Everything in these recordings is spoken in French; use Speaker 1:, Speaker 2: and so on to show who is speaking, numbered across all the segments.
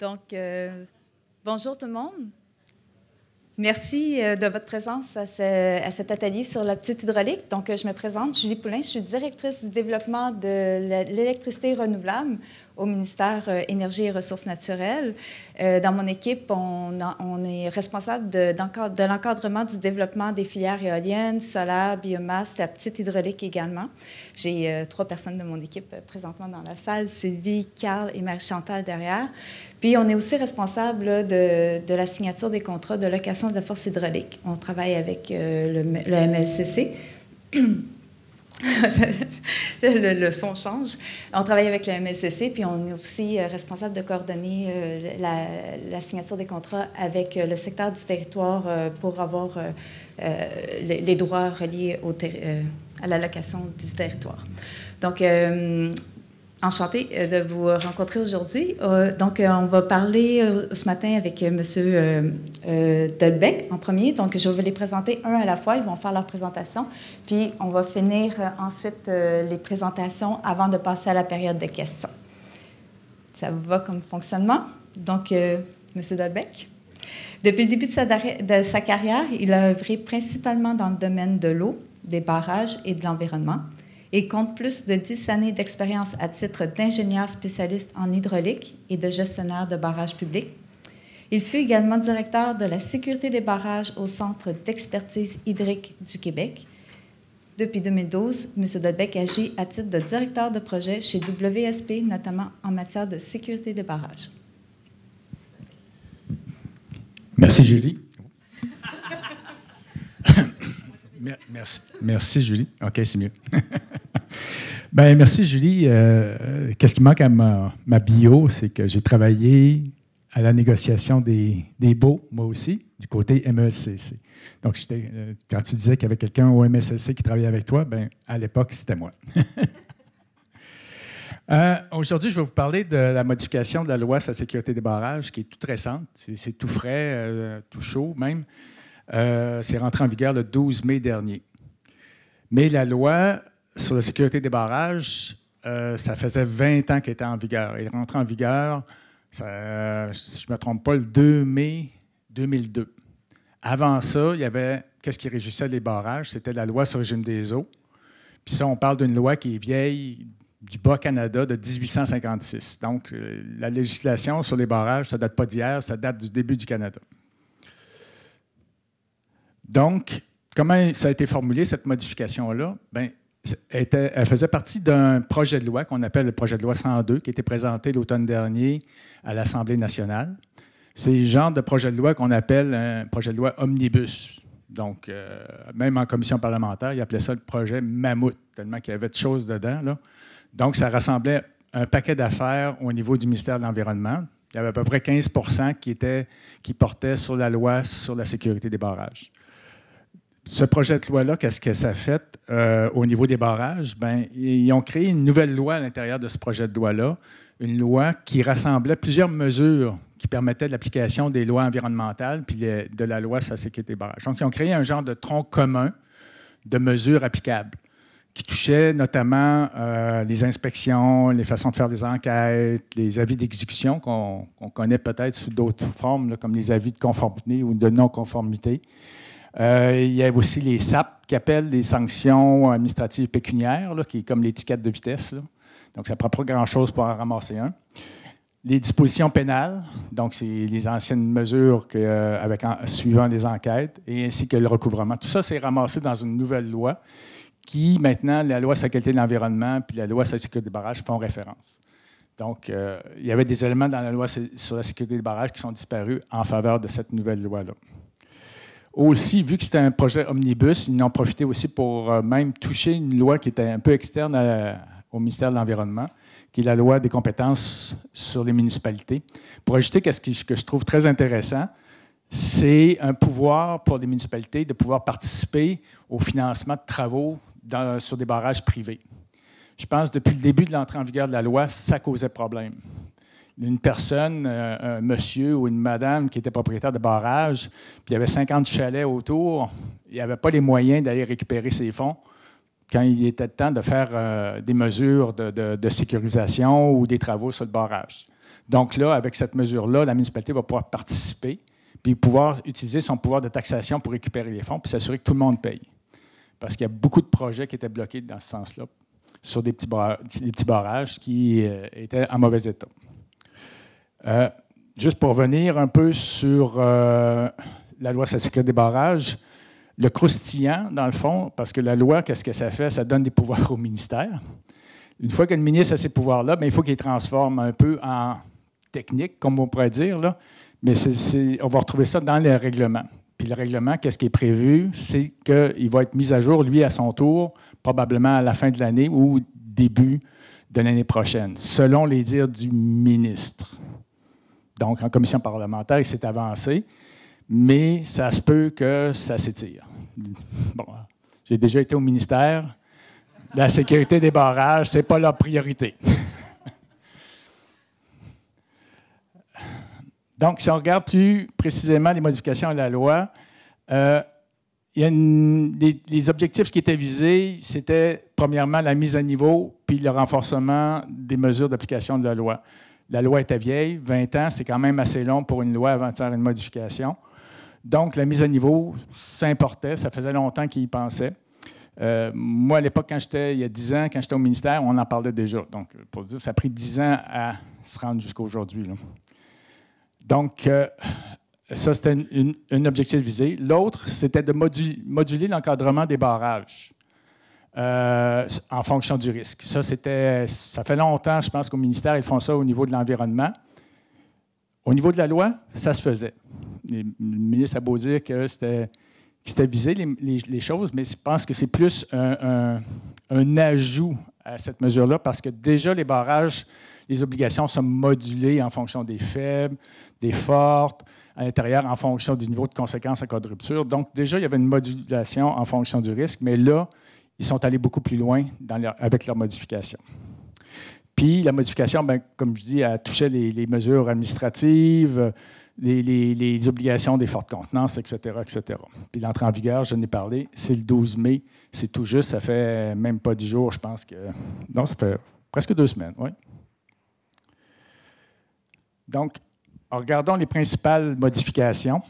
Speaker 1: Donc, euh, bonjour tout le monde. Merci euh, de votre présence à, cet atelier sur la petite hydraulique. Donc, euh, je me présente, Julie Poulin, je suis directrice du développement de l'électricité renouvelable au ministère euh, Énergie et Ressources naturelles. Euh, dans mon équipe, on, est responsable de, l'encadrement du développement des filières éoliennes, solaires, biomasse, la petite hydraulique également. J'ai euh, trois personnes de mon équipe présentement dans la salle, Sylvie, Carl et Marie-Chantal derrière. Puis on est aussi responsable de, la signature des contrats de location de la force hydraulique. On travaille avec le, MSCC. le, son change. On travaille avec le MSCC, puis on est aussi euh, responsable de coordonner euh, la, signature des contrats avec euh, le secteur du territoire pour avoir les, droits reliés au à l'allocation du territoire. Donc, enchanté euh, de vous rencontrer aujourd'hui. Euh, donc, euh, on va parler ce matin avec M. Dolbeck en premier. Donc, je vais les présenter un à la fois. Ils vont faire leur présentation. Puis, on va finir ensuite les présentations avant de passer à la période de questions. Ça vous va comme fonctionnement? Donc, M. Dolbeck, Depuis le début de de sa carrière, il a œuvré principalement dans le domaine de l'eau, des barrages et de l'environnement et compte plus de 10 années d'expérience à titre d'ingénieur spécialiste en hydraulique et de gestionnaire de barrages publics. Il fut également directeur de la sécurité des barrages au Centre d'expertise hydrique du Québec. Depuis 2012, M. Delbecq agit à titre de directeur de projet chez WSP, notamment en matière de sécurité des barrages.
Speaker 2: Merci, Julie. Merci, merci, Julie. OK, c'est mieux. Bien, merci Julie. Euh, qu'est-ce qui manque à ma, bio, c'est que j'ai travaillé à la négociation des, des baux, moi aussi, du côté MESCC. Donc, euh, quand tu disais qu'il y avait quelqu'un au MESCC qui travaillait avec toi, ben, à l'époque, c'était moi. Euh, aujourd'hui, je vais vous parler de la modification de la loi sur la sécurité des barrages, qui est toute récente. C'est tout frais, tout chaud même. C'est rentré en vigueur le 12 mai dernier. Mais la loi sur la sécurité des barrages, euh, ça faisait 20 ans qu'il était en vigueur. Il rentre en vigueur, si je ne me trompe pas, le 2 mai 2002. Avant ça, il y avait qu'est-ce qui régissait les barrages? C'était la loi sur le régime des eaux. Puis ça, on parle d'une loi qui est vieille du Bas-Canada de 1856. Donc, euh, la législation sur les barrages, ça ne date pas d'hier, ça date du début du Canada. Donc, comment ça a été formulé, cette modification-là? Bien, elle faisait partie d'un projet de loi qu'on appelle le projet de loi 102, qui était présenté l'automne dernier à l'Assemblée nationale. C'est le genre de projet de loi qu'on appelle un projet de loi omnibus. Donc, euh, même en commission parlementaire, ils appelaient ça le projet mammouth, tellement qu'il y avait de choses dedans. Là. Donc, ça rassemblait un paquet d'affaires au niveau du ministère de l'Environnement. Il y avait à peu près 15 qui, étaient, qui portaient sur la loi sur la sécurité des barrages ce projet de loi-là, qu'est-ce que ça fait euh, au niveau des barrages? Ben, ils ont créé une nouvelle loi à l'intérieur de ce projet de loi-là, une loi qui rassemblait plusieurs mesures qui permettaient l'application des lois environnementales puis de la loi sur la sécurité des barrages. Donc, ils ont créé un genre de tronc commun de mesures applicables qui touchaient notamment euh, les inspections, les façons de faire des enquêtes, les avis d'exécution qu'on connaît peut-être sous d'autres formes, comme les avis de conformité ou de non-conformité. Euh, il y a aussi les SAP qui appellent les sanctions administratives pécuniaires, qui est comme l'étiquette de vitesse. Donc, ça ne prend pas grand-chose pour en ramasser un. Les dispositions pénales, donc c'est les anciennes mesures euh, avec suivant les enquêtes, et ainsi que le recouvrement. Tout ça, c'est ramassé dans une nouvelle loi qui, maintenant, la loi sur la qualité de l'environnement puis la loi sur la sécurité des barrages font référence. Donc, euh, il y avait des éléments dans la loi sur la sécurité des barrages qui sont disparus en faveur de cette nouvelle loi-là aussi, vu que c'était un projet omnibus, ils en profité aussi pour euh, même toucher une loi qui était un peu externe au ministère de l'Environnement, qui est la loi des compétences sur les municipalités. Pour ajouter quest ce que je trouve très intéressant, c'est un pouvoir pour les municipalités de pouvoir participer au financement de travaux sur des barrages privés. Je pense que depuis le début de l'entrée en vigueur de la loi, ça causait problème une personne, euh, un monsieur ou une madame qui était propriétaire de barrage, puis il y avait 50 chalets autour, il avait pas les moyens d'aller récupérer ses fonds quand il était temps de faire euh, des mesures de, sécurisation ou des travaux sur le barrage. Donc là, avec cette mesure-là, la municipalité va pouvoir participer, puis pouvoir utiliser son pouvoir de taxation pour récupérer les fonds, puis s'assurer que tout le monde paye. Parce qu'il y a beaucoup de projets qui étaient bloqués dans ce sens-là, sur des petits, barrages, petits barrages qui euh, étaient en mauvais état. Euh, juste pour venir un peu sur euh, la loi sur la sécurité des barrages, le croustillant, dans le fond, parce que la loi, qu'est-ce que ça fait? Ça donne des pouvoirs au ministère. Une fois que le ministre a ces pouvoirs-là, ben, il faut qu'il les transforme un peu en technique, comme on pourrait dire. Là. Mais on va retrouver ça dans les règlements. Puis le règlement, qu'est-ce qui est prévu? C'est qu'il va être mis à jour, lui, à son tour, probablement à la fin de l'année ou début de l'année prochaine, selon les dires du ministre. Donc, en commission parlementaire, il s'est avancé, mais ça se peut que ça s'étire. Bon, j'ai déjà été au ministère. La sécurité des barrages, ce n'est pas leur priorité. Donc, si on regarde plus précisément les modifications à la loi, euh, les, objectifs qui étaient visés, c'était premièrement la mise à niveau, puis le renforcement des mesures d'application de la loi. La loi était vieille, 20 ans, c'est quand même assez long pour une loi avant de faire une modification. Donc, la mise à niveau s'importait, ça faisait longtemps qu'ils y pensaient. Euh, moi, à l'époque, quand j'étais, il y a 10 ans, quand j'étais au ministère, on en parlait déjà. Donc, pour dire, ça a pris 10 ans à se rendre jusqu'à aujourd'hui. Donc, euh, ça, c'était un objectif visé. L'autre, c'était de moduler l'encadrement des barrages. Euh, en fonction du risque. Ça, c'était, ça fait longtemps, je pense qu'au ministère, ils font ça au niveau de l'environnement. Au niveau de la loi, ça se faisait. Le ministre a beau dire que c'était, c'était visé les, choses, mais je pense que c'est plus un, un, ajout à cette mesure-là parce que déjà les barrages, les obligations sont modulées en fonction des faibles, des fortes, à l'intérieur en fonction du niveau de conséquence à cas de rupture. Donc déjà, il y avait une modulation en fonction du risque, mais là, ils sont allés beaucoup plus loin dans avec leurs modifications. Puis la modification, ben, comme je dis, a touché les, mesures administratives, les, obligations des fortes contenances, etc., etc. Puis l'entrée en vigueur, je n'ai parlé, c'est le 12 mai. C'est tout juste, ça fait même pas dix jours, je pense que... Non, ça fait presque deux semaines, oui. Donc, regardons les principales modifications.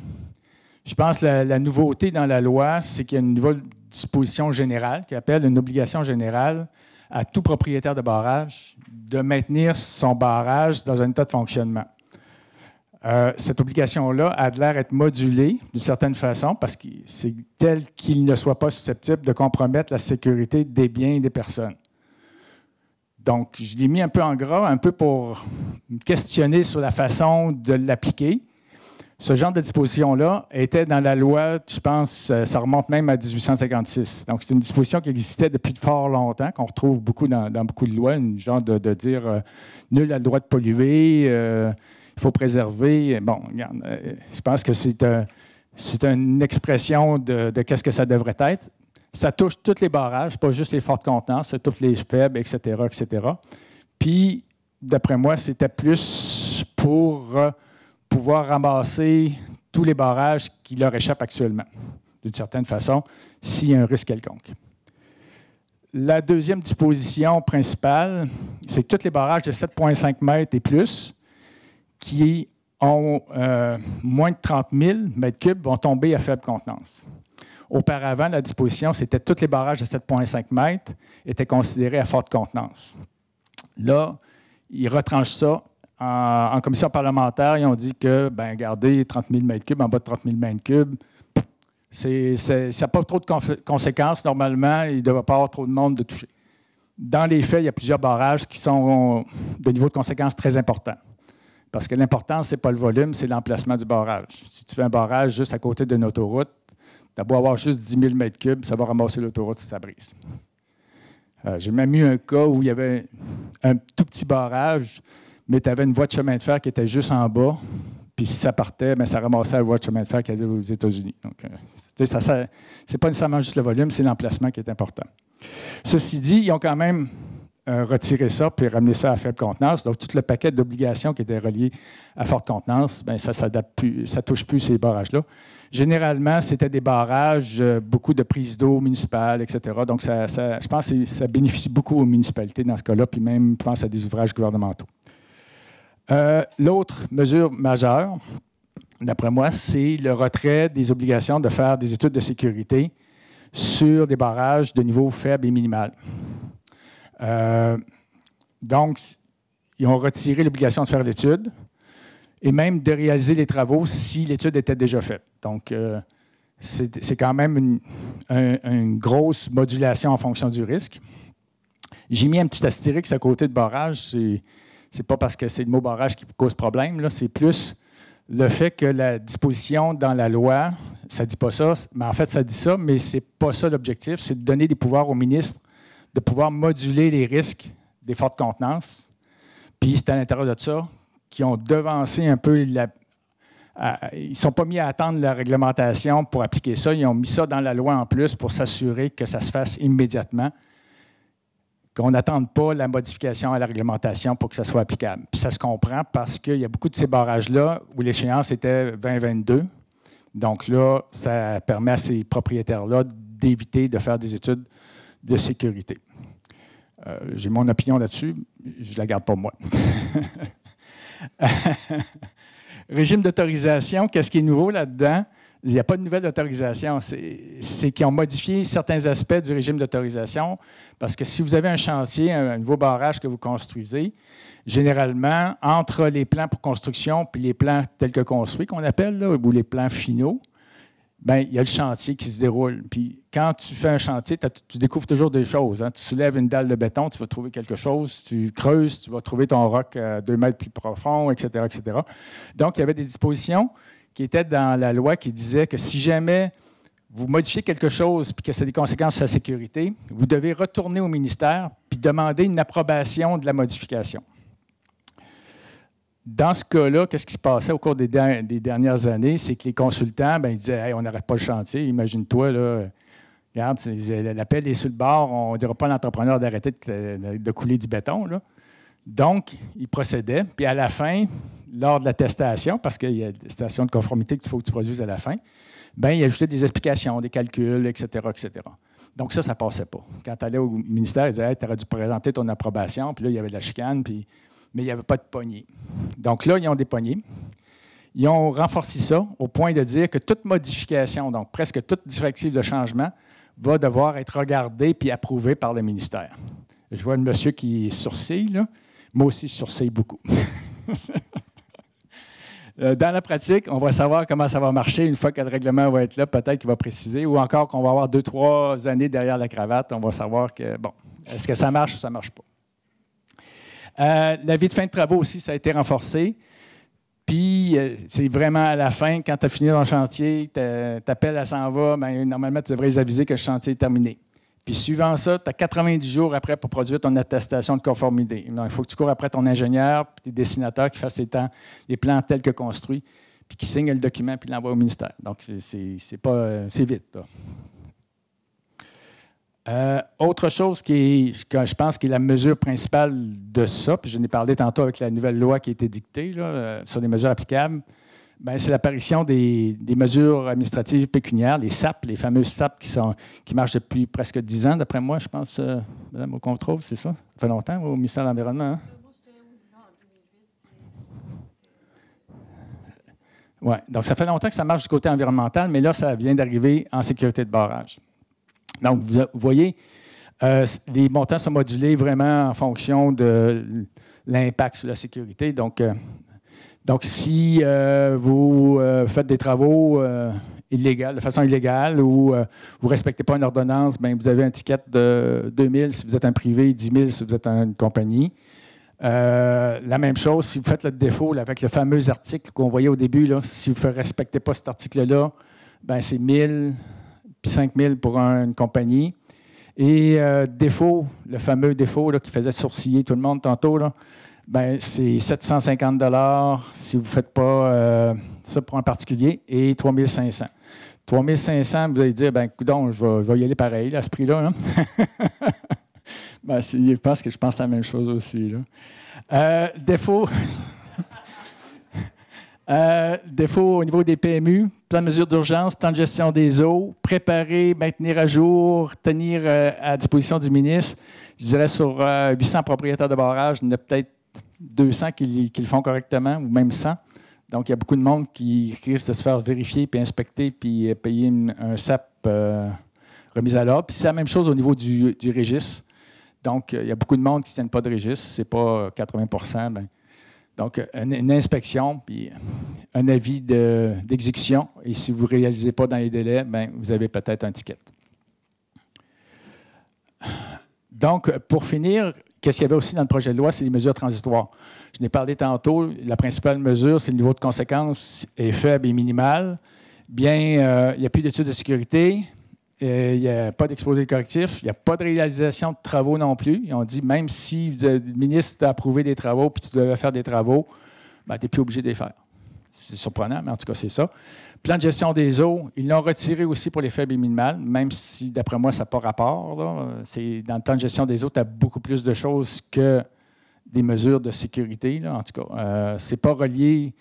Speaker 2: Je pense que la, nouveauté dans la loi, c'est qu'il y a une nouvelle disposition générale qui appelle une obligation générale à tout propriétaire de barrage de maintenir son barrage dans un état de fonctionnement. Euh, cette obligation-là a l'air être modulée d'une certaine façon parce que c'est tel qu'il ne soit pas susceptible de compromettre la sécurité des biens et des personnes. Donc, je l'ai mis un peu en gras, un peu pour me questionner sur la façon de l'appliquer. Ce genre de disposition-là était dans la loi, je pense, euh, ça remonte même à 1856. Donc, c'est une disposition qui existait depuis fort longtemps, qu'on retrouve beaucoup dans, beaucoup de lois, une genre de, dire euh, nul a le droit de polluer, euh, il faut préserver. Bon, regarde, je pense que c'est un, une expression de, qu'est-ce que ça devrait être. Ça touche tous les barrages, pas juste les fortes contenances, c'est toutes les faibles, etc., etc. Puis, d'après moi, c'était plus pour pouvoir ramasser tous les barrages qui leur échappent actuellement, d'une certaine façon, s'il y a un risque quelconque. La deuxième disposition principale, c'est que tous les barrages de 7,5 mètres et plus qui ont euh, moins de 30 000 mètres cubes vont tomber à faible contenance. Auparavant, la disposition, c'était tous les barrages de 7,5 mètres étaient considérés à forte contenance. Là, ils retranchent ça en, commission parlementaire, ils ont dit que, ben, garder 30 000 m3 en bas de 30 000 m3, ça n'a pas trop de conséquences. Normalement, il ne devrait pas avoir trop de monde de toucher. Dans les faits, il y a plusieurs barrages qui sont de niveaux de conséquences très importants. Parce que l'important, ce n'est pas le volume, c'est l'emplacement du barrage. Si tu fais un barrage juste à côté d'une autoroute, tu beau avoir juste 10 000 m3, ça va ramasser l'autoroute si ça brise. Euh, j'ai même eu un cas où il y avait un tout petit barrage mais tu avais une voie de chemin de fer qui était juste en bas. Puis si ça partait, ben, ça ramassait la voie de chemin de fer qui allait aux États-Unis. Donc, euh, ça, c'est pas nécessairement juste le volume, c'est l'emplacement qui est important. Ceci dit, ils ont quand même euh, retiré ça puis ramené ça à faible contenance. Donc, tout le paquet d'obligations qui étaient relié à forte contenance, bien, ça ne ça touche plus ces barrages-là. Généralement, c'était des barrages, euh, beaucoup de prises d'eau municipales, etc. Donc, je pense que ça bénéficie beaucoup aux municipalités dans ce cas-là, puis même, je pense à des ouvrages gouvernementaux. Euh, l'autre mesure majeure, d'après moi, c'est le retrait des obligations de faire des études de sécurité sur des barrages de niveau faible et minimal. Euh, donc, ils ont retiré l'obligation de faire l'étude et même de réaliser les travaux si l'étude était déjà faite. Donc, euh, c'est quand même une, grosse modulation en fonction du risque. J'ai mis un petit astérix à côté de barrage. C'est c'est pas parce que c'est le mot barrage qui cause problème, c'est plus le fait que la disposition dans la loi, ça dit pas ça, mais en fait, ça dit ça, mais c'est pas ça l'objectif, c'est de donner des pouvoirs au ministre de pouvoir moduler les risques des fortes contenances. Puis c'est à l'intérieur de ça qu'ils ont devancé un peu la, ils ne sont pas mis à attendre la réglementation pour appliquer ça. Ils ont mis ça dans la loi en plus pour s'assurer que ça se fasse immédiatement qu'on n'attende pas la modification à la réglementation pour que ça soit applicable. ça se comprend parce qu'il y a beaucoup de ces barrages-là où l'échéance était 2022. Donc là, ça permet à ces propriétaires-là d'éviter de faire des études de sécurité. Euh, j'ai mon opinion là-dessus, je ne la garde pas moi. Régime d'autorisation, qu'est-ce qui est nouveau là-dedans? Il n'y a pas de nouvelle autorisation. C'est qu'ils ont modifié certains aspects du régime d'autorisation parce que si vous avez un chantier, un, nouveau barrage que vous construisez, généralement, entre les plans pour construction puis les plans tels que construits, qu'on appelle, ou les plans finaux, Bien, il y a le chantier qui se déroule. Puis quand tu fais un chantier, tu découvres toujours des choses. Hein. Tu soulèves une dalle de béton, tu vas trouver quelque chose. Tu creuses, tu vas trouver ton roc à deux mètres plus profond, etc., etc. Donc, il y avait des dispositions qui était dans la loi qui disait que si jamais vous modifiez quelque chose et que ça a des conséquences sur la sécurité, vous devez retourner au ministère puis demander une approbation de la modification. Dans ce cas-là, qu'est-ce qui se passait au cours des, dernières années? C'est que les consultants, ben, ils disaient on n'arrête pas le chantier, imagine-toi, regarde, l'appel est sur le bord, on ne dira pas à l'entrepreneur d'arrêter de, couler du béton. Là. Donc, ils procédaient, puis à la fin, lors de l'attestation, testation, parce qu'il y a des stations de conformité qu'il faut que tu produises à la fin, bien, il ajouté des explications, des calculs, etc., etc. Donc ça, ça passait pas. Quand tu allais au ministère, ils disaient tu aurais dû présenter ton approbation », puis là, il y avait de la chicane, puis, mais il n'y avait pas de poignée. Donc là, ils ont des poignées. Ils ont renforcé ça au point de dire que toute modification, donc presque toute directive de changement, va devoir être regardée puis approuvée par le ministère. Je vois le monsieur qui sourcille, là. Moi aussi, je sourcille beaucoup. Euh, dans la pratique, on va savoir comment ça va marcher une fois que le règlement va être là, peut-être qu'il va préciser, ou encore qu'on va avoir deux, trois années derrière la cravate, on va savoir que, bon, est-ce que ça marche ou ça ne marche pas. Euh, la vie de fin de travaux aussi, ça a été renforcé. Puis, euh, c'est vraiment à la fin, quand tu as fini ton chantier, tu t'appelles, à s'en va, mais ben, normalement, tu devrais les aviser que le chantier est terminé. Puis suivant ça, tu as 90 jours après pour produire ton attestation de conformité. Donc, il faut que tu cours après ton ingénieur, tes dessinateurs qui fassent les, temps, les plans tels que construits, puis qui signent le document, puis l'envoient au ministère. Donc, c'est pas euh, vite. Euh, autre chose qui que je pense qui est la mesure principale de ça, puis je n'ai parlé tantôt avec la nouvelle loi qui a été dictée euh, sur les mesures applicables, ben, c'est l'apparition des, mesures administratives pécuniaires, les SAP, les fameuses SAP qui, sont, qui marchent depuis presque dix ans, d'après moi, je pense, euh, Madame, au contrôle, c'est ça? Ça fait longtemps au ministère de l'Environnement. Hein? Oui, donc ça fait longtemps que ça marche du côté environnemental, mais là, ça vient d'arriver en sécurité de barrage. Donc, vous voyez, euh, les montants sont modulés vraiment en fonction de l'impact sur la sécurité. Donc, euh, donc, si euh, vous euh, faites des travaux euh, illégaux, de façon illégale ou vous ne respectez pas une ordonnance, ben, vous avez un ticket de 2000 si vous êtes un privé, 10 000 si vous êtes une compagnie. la même chose, si vous faites le défaut avec le fameux article qu'on voyait au début, si vous ne respectez pas cet article-là, ben, c'est 1 000 puis 5 000 pour une compagnie. Et défaut, le fameux défaut qui faisait sourciller tout le monde tantôt, ben, c'est 750 si vous ne faites pas euh, ça pour un particulier et 3500. 3500, vous allez dire, ben, coudon, je vais, y aller pareil, à ce prix-là. Hein. ben, je pense que je pense la même chose aussi. Là. Euh, défaut. Euh, défaut au niveau des PMU, plan de mesure d'urgence, plan de gestion des eaux, préparer, maintenir à jour, tenir à disposition du ministre. Je dirais sur 800 propriétaires de barrages, il y a peut-être 200 qui, le font correctement, ou même 100. Donc, il y a beaucoup de monde qui, risque de se faire vérifier, puis inspecter, puis euh, payer un SAP euh, remise à l'ordre. Puis c'est la même chose au niveau du, registre. Donc, euh, il y a beaucoup de monde qui ne tiennent pas de registre, c'est pas 80 ben. Donc, une, inspection, puis un avis d'exécution, et si vous ne réalisez pas dans les délais, ben, vous avez peut-être un ticket. Donc, pour finir, Qu'est-ce qu'il y avait aussi dans le projet de loi, c'est les mesures transitoires. Je n'ai parlé tantôt, la principale mesure, c'est le niveau de conséquence est faible et minimal. Bien, euh, il n'y a plus d'études de sécurité, euh, il n'y a pas d'exposé correctif, il n'y a pas de réalisation de travaux non plus. On ont dit, même si le ministre t'a approuvé des travaux puis tu devais faire des travaux, ben, tu n'es plus obligé de les faire. C'est surprenant, mais en tout cas, c'est ça. Plan de gestion des eaux, ils l'ont retiré aussi pour les faibles et minimales, même si, d'après moi, ça n'a pas rapport. C'est, dans le plan de gestion des eaux, tu as beaucoup plus de choses que des mesures de sécurité. en tout cas, euh, c'est pas relié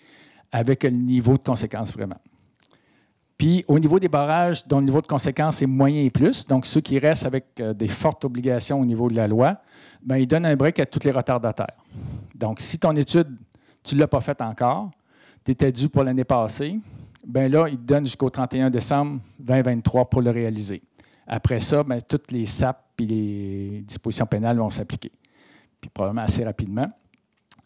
Speaker 2: avec le niveau de conséquence vraiment. Puis au niveau des barrages, dont le niveau de conséquence est moyen et plus, donc ceux qui restent avec euh, des fortes obligations au niveau de la loi, bien, ils donnent un break à tous les retardataires. Donc si ton étude, tu ne l'as pas faite encore, tu étais dû pour l'année passée, bien là, il te donne jusqu'au 31 décembre 2023 pour le réaliser. Après ça, bien, toutes les SAP et les dispositions pénales vont s'appliquer, puis probablement assez rapidement.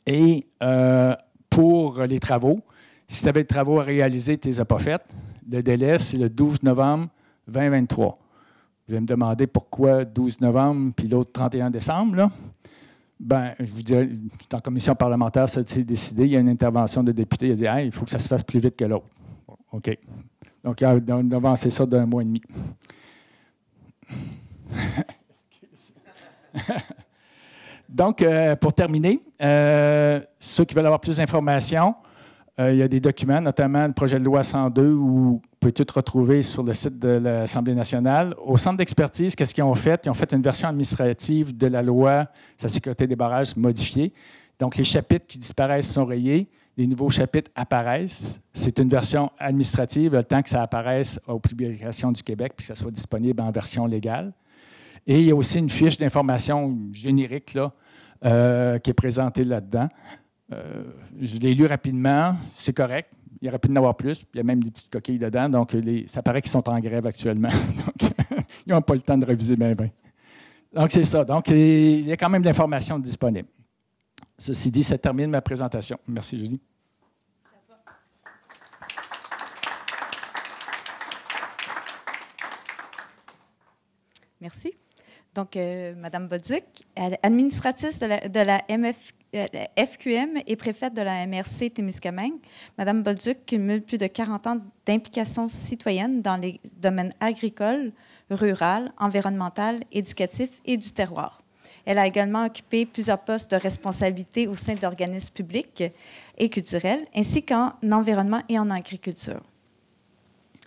Speaker 2: Et euh, pour les travaux, si tu avais des travaux à réaliser, tu ne les as pas faits, le délai, c'est le 12 novembre 2023. Vous allez me demander pourquoi 12 novembre puis l'autre 31 décembre. Là. Ben, je vous dirais, en commission parlementaire, ça s'est décidé. Il y a une intervention de député. Il a dit il faut que ça se fasse plus vite que l'autre. OK. Donc, il a avancé ça d'un mois et demi. Donc, euh, pour terminer, euh, ceux qui veulent avoir plus d'informations, euh, il y a des documents, notamment le projet de loi 102, où vous pouvez tout retrouver sur le site de l'Assemblée nationale. Au centre d'expertise, qu'est-ce qu'ils ont fait? Ils ont fait une version administrative de la loi sur la sécurité des barrages modifiée. Donc, les chapitres qui disparaissent sont rayés, les nouveaux chapitres apparaissent. C'est une version administrative, le temps que ça apparaisse aux publications du Québec, puis que ça soit disponible en version légale. Et il y a aussi une fiche d'information générique là, euh, qui est présentée là-dedans. Euh, je l'ai lu rapidement, c'est correct. Il aurait pu en avoir plus. Il y a même des petites coquilles dedans. Donc, les, ça paraît qu'ils sont en grève actuellement. donc, ils n'ont pas le temps de réviser bien, Donc, c'est ça. Donc, il y a quand même de l'information disponible. Ceci dit, ça termine ma présentation. Merci, Julie.
Speaker 1: Merci. Donc, euh, Madame Boduc, administratrice de la, FQM euh, et préfète de la MRC Témiscamingue, Madame Boduc cumule plus de 40 ans d'implication citoyenne dans les domaines agricoles, rural, environnemental, éducatif et du terroir. Elle a également occupé plusieurs postes de responsabilité au sein d'organismes publics et culturels, ainsi qu'en environnement et en agriculture.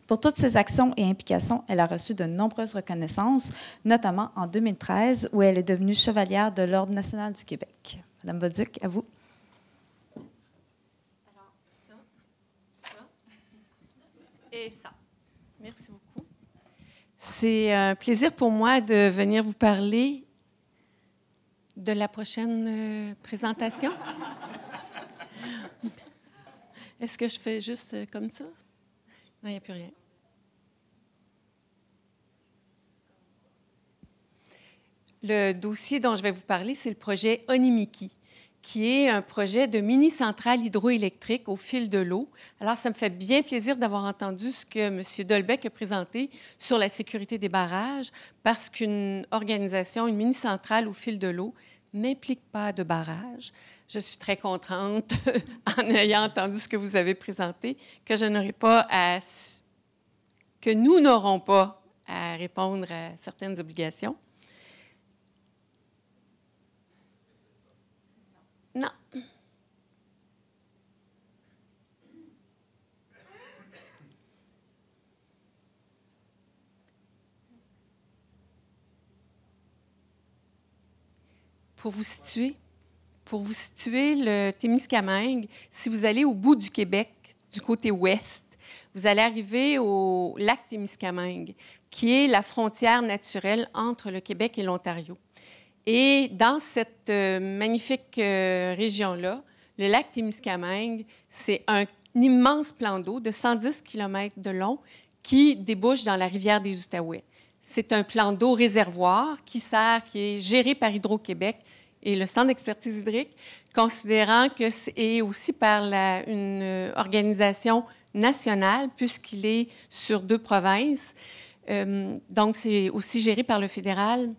Speaker 1: Pour toutes ses actions et implications, elle a reçu de nombreuses reconnaissances, notamment en 2013, où elle est devenue chevalière de l'Ordre national du Québec. Madame Bolduc, à vous. Alors,
Speaker 3: ça, ça et ça. Merci beaucoup. C'est euh, un plaisir pour moi de venir vous parler de la prochaine euh, présentation. Est-ce que je fais juste euh, comme ça? Non, il n'y a plus rien. Le dossier dont je vais vous parler, c'est le projet Onimiki, qui est un projet de mini-centrale hydroélectrique au fil de l'eau. Alors, ça me fait bien plaisir d'avoir entendu ce que M. Dolbeck a présenté sur la sécurité des barrages, parce qu'une organisation, une mini-centrale au fil de l'eau, n'implique pas de barrage. Je suis très contente, en ayant entendu ce que vous avez présenté, que je n'aurai pas que nous n'aurons pas à répondre à certaines obligations.
Speaker 4: pour vous situer,
Speaker 3: pour vous situer le Témiscamingue, si vous allez au bout du Québec, du côté ouest, vous allez arriver au lac Témiscamingue, qui est la frontière naturelle entre le Québec et l'Ontario. Et dans cette euh, magnifique euh, région-là, le lac Témiscamingue, c'est un immense plan d'eau de 110 km de long qui débouche dans la rivière des Outaouais. C'est un plan d'eau réservoir qui sert, qui est géré par Hydro-Québec et le Centre d'expertise hydrique, considérant que c'est aussi par une euh, organisation nationale, puisqu'il est sur deux provinces. Euh, donc, c'est aussi géré par le fédéral.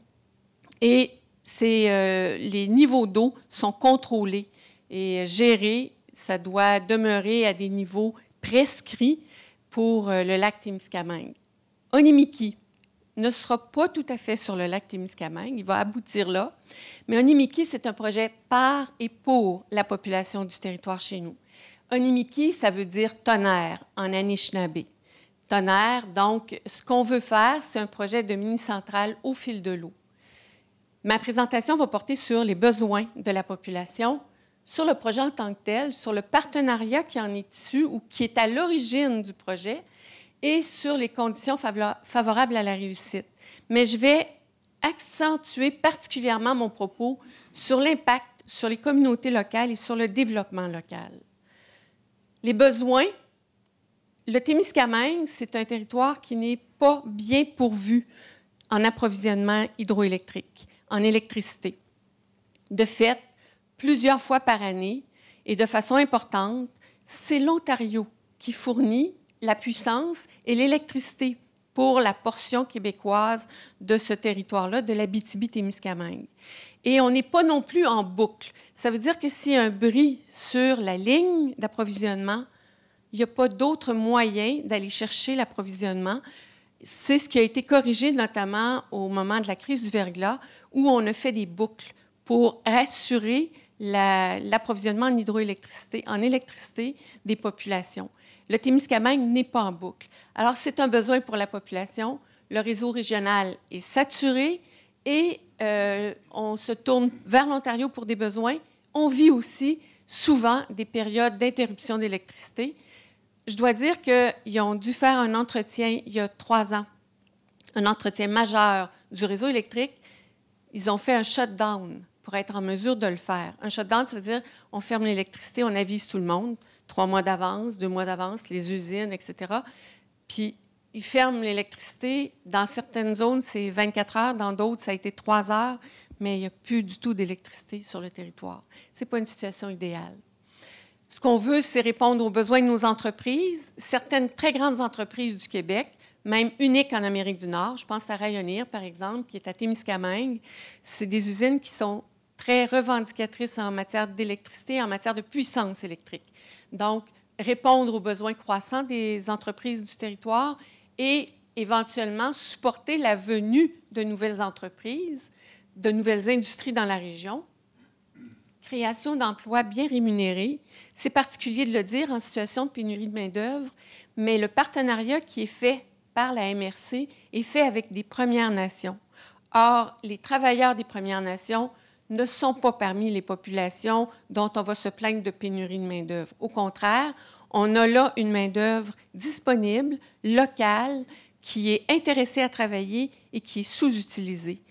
Speaker 3: Et c'est euh, les niveaux d'eau sont contrôlés et gérés. Ça doit demeurer à des niveaux prescrits pour le lac Timskaming. Onimiki, ne sera pas tout à fait sur le lac Témiscamingue. Il va aboutir là. Mais Onimiki, c'est un projet par et pour la population du territoire chez nous. Onimiki, ça veut dire tonnerre en Anishinaabe. Tonnerre, donc, ce qu'on veut faire, c'est un projet de mini-centrale au fil de l'eau. Ma présentation va porter sur les besoins de la population, sur le projet en tant que tel, sur le partenariat qui en est issu ou qui est à l'origine du projet, et sur les conditions favorables à la réussite. Mais je vais accentuer particulièrement mon propos sur l'impact sur les communautés locales et sur le développement local. Les besoins, le Témiscamingue, c'est un territoire qui n'est pas bien pourvu en approvisionnement hydroélectrique, en électricité. De fait, plusieurs fois par année et de façon importante, c'est l'Ontario qui fournit la puissance et l'électricité pour la portion québécoise de ce territoire-là, de la l'Abitibi-Témiscamingue. Et on n'est pas non plus en boucle. Ça veut dire que s'il y a un bris sur la ligne d'approvisionnement, il n'y a pas d'autre moyen d'aller chercher l'approvisionnement. C'est ce qui a été corrigé notamment au moment de la crise du verglas, où on a fait des boucles pour assurer l'approvisionnement en hydroélectricité, en électricité des populations le Témiscamingue n'est pas en boucle. Alors, c'est un besoin pour la population. Le réseau régional est saturé et euh, on se tourne vers l'Ontario pour des besoins. On vit aussi souvent des périodes d'interruption d'électricité. Je dois dire qu'ils ont dû faire un entretien il y a trois ans, un entretien majeur du réseau électrique. Ils ont fait un shutdown pour être en mesure de le faire. Un shutdown, ça veut dire on ferme l'électricité, on avise tout le monde trois mois d'avance, deux mois d'avance, les usines, etc. Puis ils ferment l'électricité. Dans certaines zones, c'est 24 heures, dans d'autres, ça a été trois heures, mais il n'y a plus du tout d'électricité sur le territoire. Ce n'est pas une situation idéale. Ce qu'on veut, c'est répondre aux besoins de nos entreprises. Certaines très grandes entreprises du Québec, même uniques en Amérique du Nord, je pense à Rayonir, par exemple, qui est à Témiscamingue, c'est des usines qui sont très revendicatrices en matière d'électricité, en matière de puissance électrique. Donc, répondre aux besoins croissants des entreprises du territoire et éventuellement supporter la venue de nouvelles entreprises, de nouvelles industries dans la région. Création d'emplois bien rémunérés, c'est particulier de le dire en situation de pénurie de main-d'œuvre, mais le partenariat qui est fait par la MRC est fait avec des Premières Nations. Or, les travailleurs des Premières Nations ne sont pas parmi les populations dont on va se plaindre de pénurie de main-d'œuvre. Au contraire, on a là une main-d'œuvre disponible, locale, qui est intéressée à travailler et qui est sous-utilisée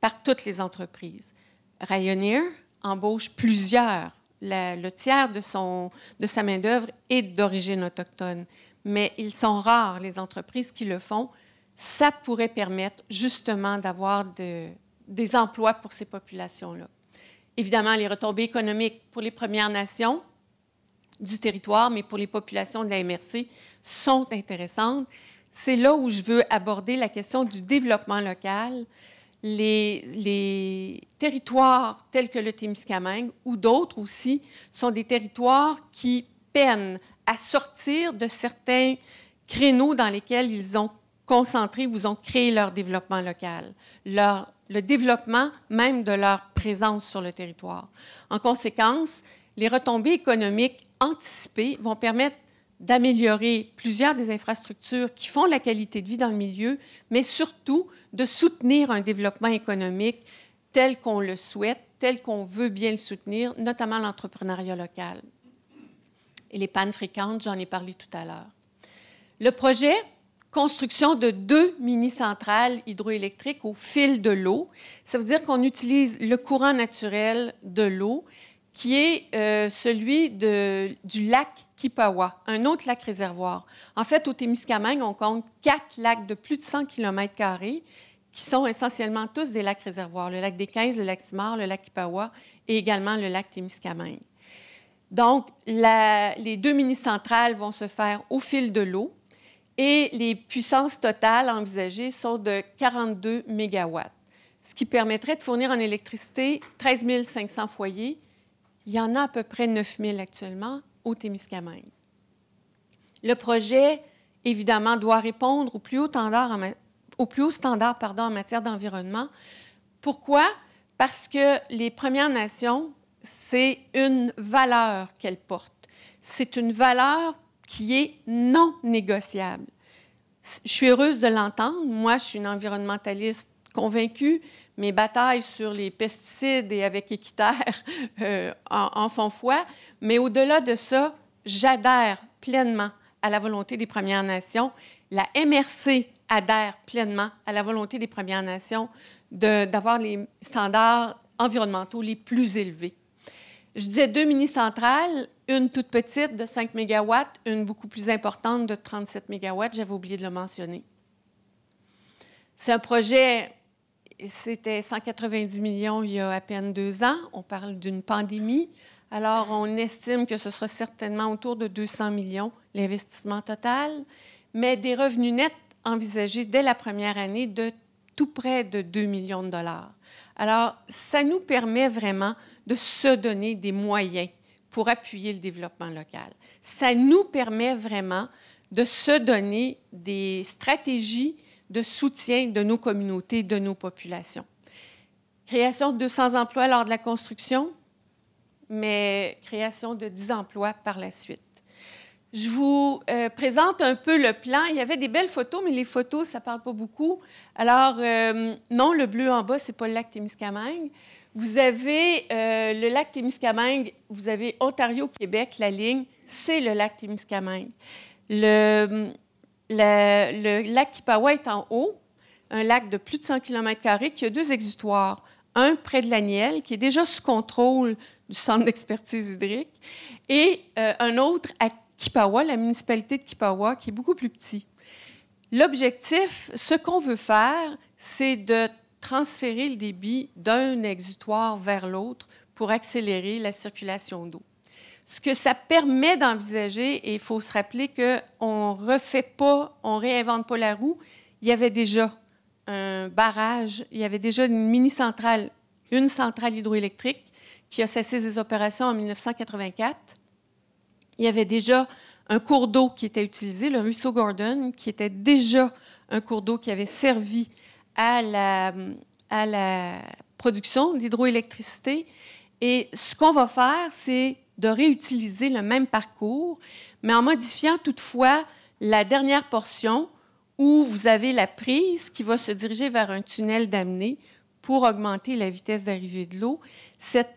Speaker 3: par toutes les entreprises. Rayonier embauche plusieurs. le tiers de, son, de sa main-d'œuvre est d'origine autochtone, mais ils sont rares, les entreprises qui le font. Ça pourrait permettre justement d'avoir de, des emplois pour ces populations-là. Évidemment, les retombées économiques pour les Premières Nations du territoire, mais pour les populations de la MRC, sont intéressantes. C'est là où je veux aborder la question du développement local. Les, territoires tels que le Témiscamingue ou d'autres aussi sont des territoires qui peinent à sortir de certains créneaux dans lesquels ils ont concentrés vous ont créé leur développement local, leur, le développement même de leur présence sur le territoire. En conséquence, les retombées économiques anticipées vont permettre d'améliorer plusieurs des infrastructures qui font la qualité de vie dans le milieu, mais surtout de soutenir un développement économique tel qu'on le souhaite, tel qu'on veut bien le soutenir, notamment l'entrepreneuriat local. Et les pannes fréquentes, j'en ai parlé tout à l'heure. Le projet construction de deux mini-centrales hydroélectriques au fil de l'eau. Ça veut dire qu'on utilise le courant naturel de l'eau, qui est euh, celui du lac Kipawa, un autre lac réservoir. En fait, au Témiscamingue, on compte quatre lacs de plus de 100 km qui sont essentiellement tous des lacs réservoirs, le lac des 15, le lac Simard, le lac Kipawa et également le lac Témiscamingue. Donc, les deux mini-centrales vont se faire au fil de l'eau, et les puissances totales envisagées sont de 42 MW, ce qui permettrait de fournir en électricité 13 500 foyers. Il y en a à peu près 9 000 actuellement au Témiscamingue. Le projet, évidemment, doit répondre au plus haut standard en, plus standard pardon, en matière d'environnement. Pourquoi? Parce que les Premières Nations, c'est une valeur qu'elles portent. C'est une valeur qui est non négociable. Je suis heureuse de l'entendre. Moi, je suis une environnementaliste convaincue. Mes batailles sur les pesticides et avec Équitaire euh, en, en, font foi. Mais au-delà de ça, j'adhère pleinement à la volonté des Premières Nations. La MRC adhère pleinement à la volonté des Premières Nations d'avoir les standards environnementaux les plus élevés. Je disais deux mini-centrales, une toute petite de 5 MW, une beaucoup plus importante de 37 MW, j'avais oublié de le mentionner. C'est un projet, c'était 190 millions il y a à peine deux ans. On parle d'une pandémie. Alors, on estime que ce sera certainement autour de 200 millions l'investissement total, mais des revenus nets envisagés dès la première année de tout près de 2 millions de dollars. Alors, ça nous permet vraiment de se donner des moyens pour appuyer le développement local. Ça nous permet vraiment de se donner des stratégies de soutien de nos communautés, de nos populations. Création de 200 emplois lors de la construction, mais création de 10 emplois par la suite. Je vous euh, présente un peu le plan. Il y avait des belles photos, mais les photos, ça ne parle pas beaucoup. Alors, euh, non, le bleu en bas, ce n'est pas le lac Témiscamingue. Vous avez euh, le lac Témiscamingue, vous avez Ontario-Québec, la ligne, c'est le lac Témiscamingue. Le, mm, le lac Kipawa est en haut, un lac de plus de 100 km qui a deux exutoires. Un près de l'Aniel, qui est déjà sous contrôle du Centre d'expertise hydrique, et euh, un autre à Kipawa, la municipalité de Kipawa, qui est beaucoup plus petit. L'objectif, ce qu'on veut faire, c'est de transférer le débit d'un exutoire vers l'autre pour accélérer la circulation d'eau. Ce que ça permet d'envisager, et il faut se rappeler qu'on ne refait pas, on ne réinvente pas la roue, il y avait déjà un barrage, il y avait déjà une mini-centrale, une centrale hydroélectrique qui a cessé ses opérations en 1984. Il y avait déjà un cours d'eau qui était utilisé, le ruisseau Gordon, qui était déjà un cours d'eau qui avait servi à la, à la production d'hydroélectricité. Et ce qu'on va faire, c'est de réutiliser le même parcours, mais en modifiant toutefois la dernière portion où vous avez la prise qui va se diriger vers un tunnel d'amener pour augmenter la vitesse d'arrivée de l'eau. Cette,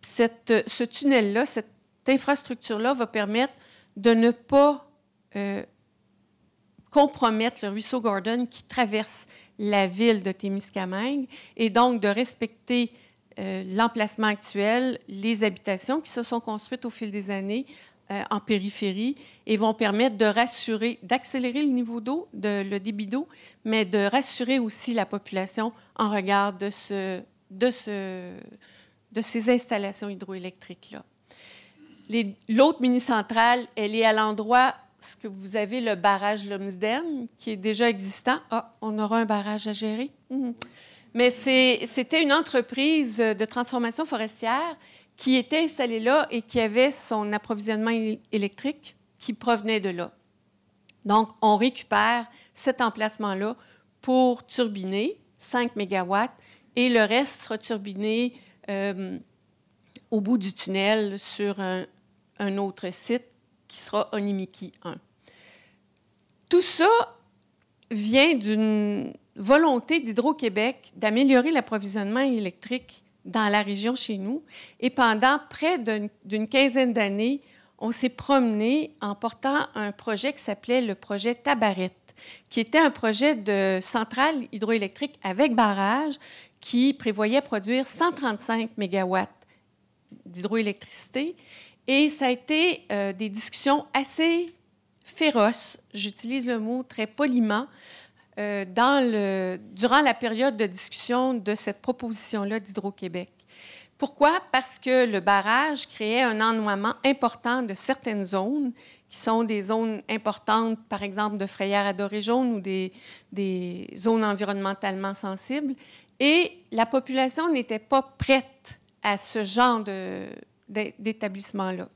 Speaker 3: cette, ce tunnel-là, cette infrastructure-là va permettre de ne pas euh, compromettre le ruisseau Gordon qui traverse la ville de Témiscamingue et donc de respecter euh, l'emplacement actuel, les habitations qui se sont construites au fil des années euh, en périphérie et vont permettre de rassurer, d'accélérer le niveau d'eau, de, le débit d'eau, mais de rassurer aussi la population en regard de, ce, de, ce, de ces installations hydroélectriques-là. L'autre mini-centrale, elle est à l'endroit est-ce que vous avez le barrage Lumsden qui est déjà existant? Ah, on aura un barrage à gérer. Mhm. Mais c'était une entreprise de transformation forestière qui était installée là et qui avait son approvisionnement électrique qui provenait de là. Donc, on récupère cet emplacement-là pour turbiner 5 MW et le reste sera turbiné euh, au bout du tunnel sur un autre site qui sera Onimiki 1. Tout ça vient d'une volonté d'Hydro-Québec d'améliorer l'approvisionnement électrique dans la région chez nous. Et pendant près d'une quinzaine d'années, on s'est promené en portant un projet qui s'appelait le projet Tabaret, qui était un projet de centrale hydroélectrique avec barrage qui prévoyait produire 135 MW d'hydroélectricité et ça a été euh, des discussions assez féroces, j'utilise le mot très poliment, euh, dans le, durant la période de discussion de cette proposition-là d'Hydro-Québec. Pourquoi? Parce que le barrage créait un ennoiement important de certaines zones qui sont des zones importantes, par exemple de frayères à doré jaune ou des, des zones environnementalement sensibles. Et la population n'était pas prête à ce genre de, d'établissements-là.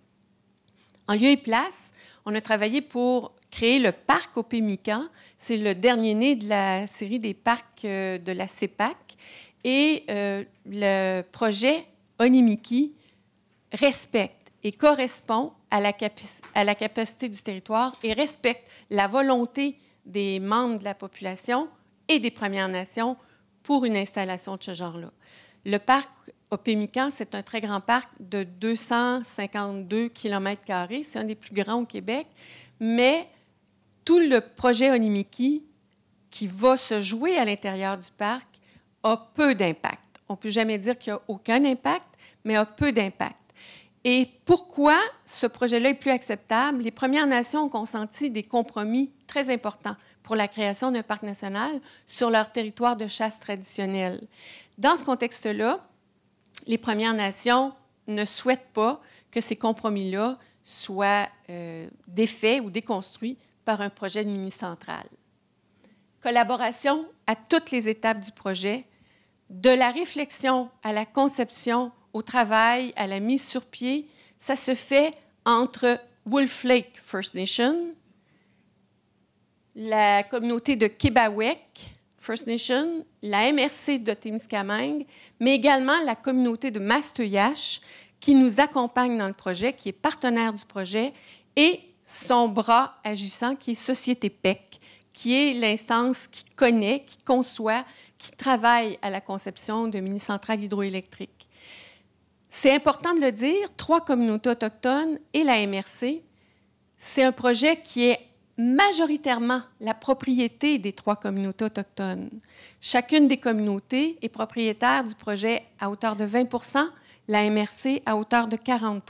Speaker 3: En lieu et place, on a travaillé pour créer le parc au Pémican. C'est le dernier né de la série des parcs euh, de la CEPAC. Et euh, le projet Onimiki respecte et correspond à la capacité du territoire et respecte la volonté des membres de la population et des Premières Nations pour une installation de ce genre-là. Le parc Opémican, c'est un très grand parc de 252 km. C'est un des plus grands au Québec. Mais tout le projet Onimiki qui va se jouer à l'intérieur du parc a peu d'impact. On ne peut jamais dire qu'il n'y a aucun impact, mais a peu d'impact. Et pourquoi ce projet-là est plus acceptable? Les Premières Nations ont consenti des compromis très importants pour la création d'un parc national sur leur territoire de chasse traditionnelle. Dans ce contexte-là, les Premières Nations ne souhaitent pas que ces compromis-là soient euh, défaits ou déconstruits par un projet de mini centrale. Collaboration à toutes les étapes du projet, de la réflexion à la conception, au travail, à la mise sur pied, ça se fait entre Wolf Lake First Nation, la communauté de Kebawek, First Nation, la MRC de Témiscamingue, mais également la communauté de Mastoyache qui nous accompagne dans le projet, qui est partenaire du projet, et son bras agissant qui est Société PEC, qui est l'instance qui connaît, qui conçoit, qui travaille à la conception de mini-centrales hydroélectriques. C'est important de le dire, trois communautés autochtones et la MRC, c'est un projet qui est majoritairement la propriété des trois communautés autochtones. Chacune des communautés est propriétaire du projet à hauteur de 20 la MRC à hauteur de 40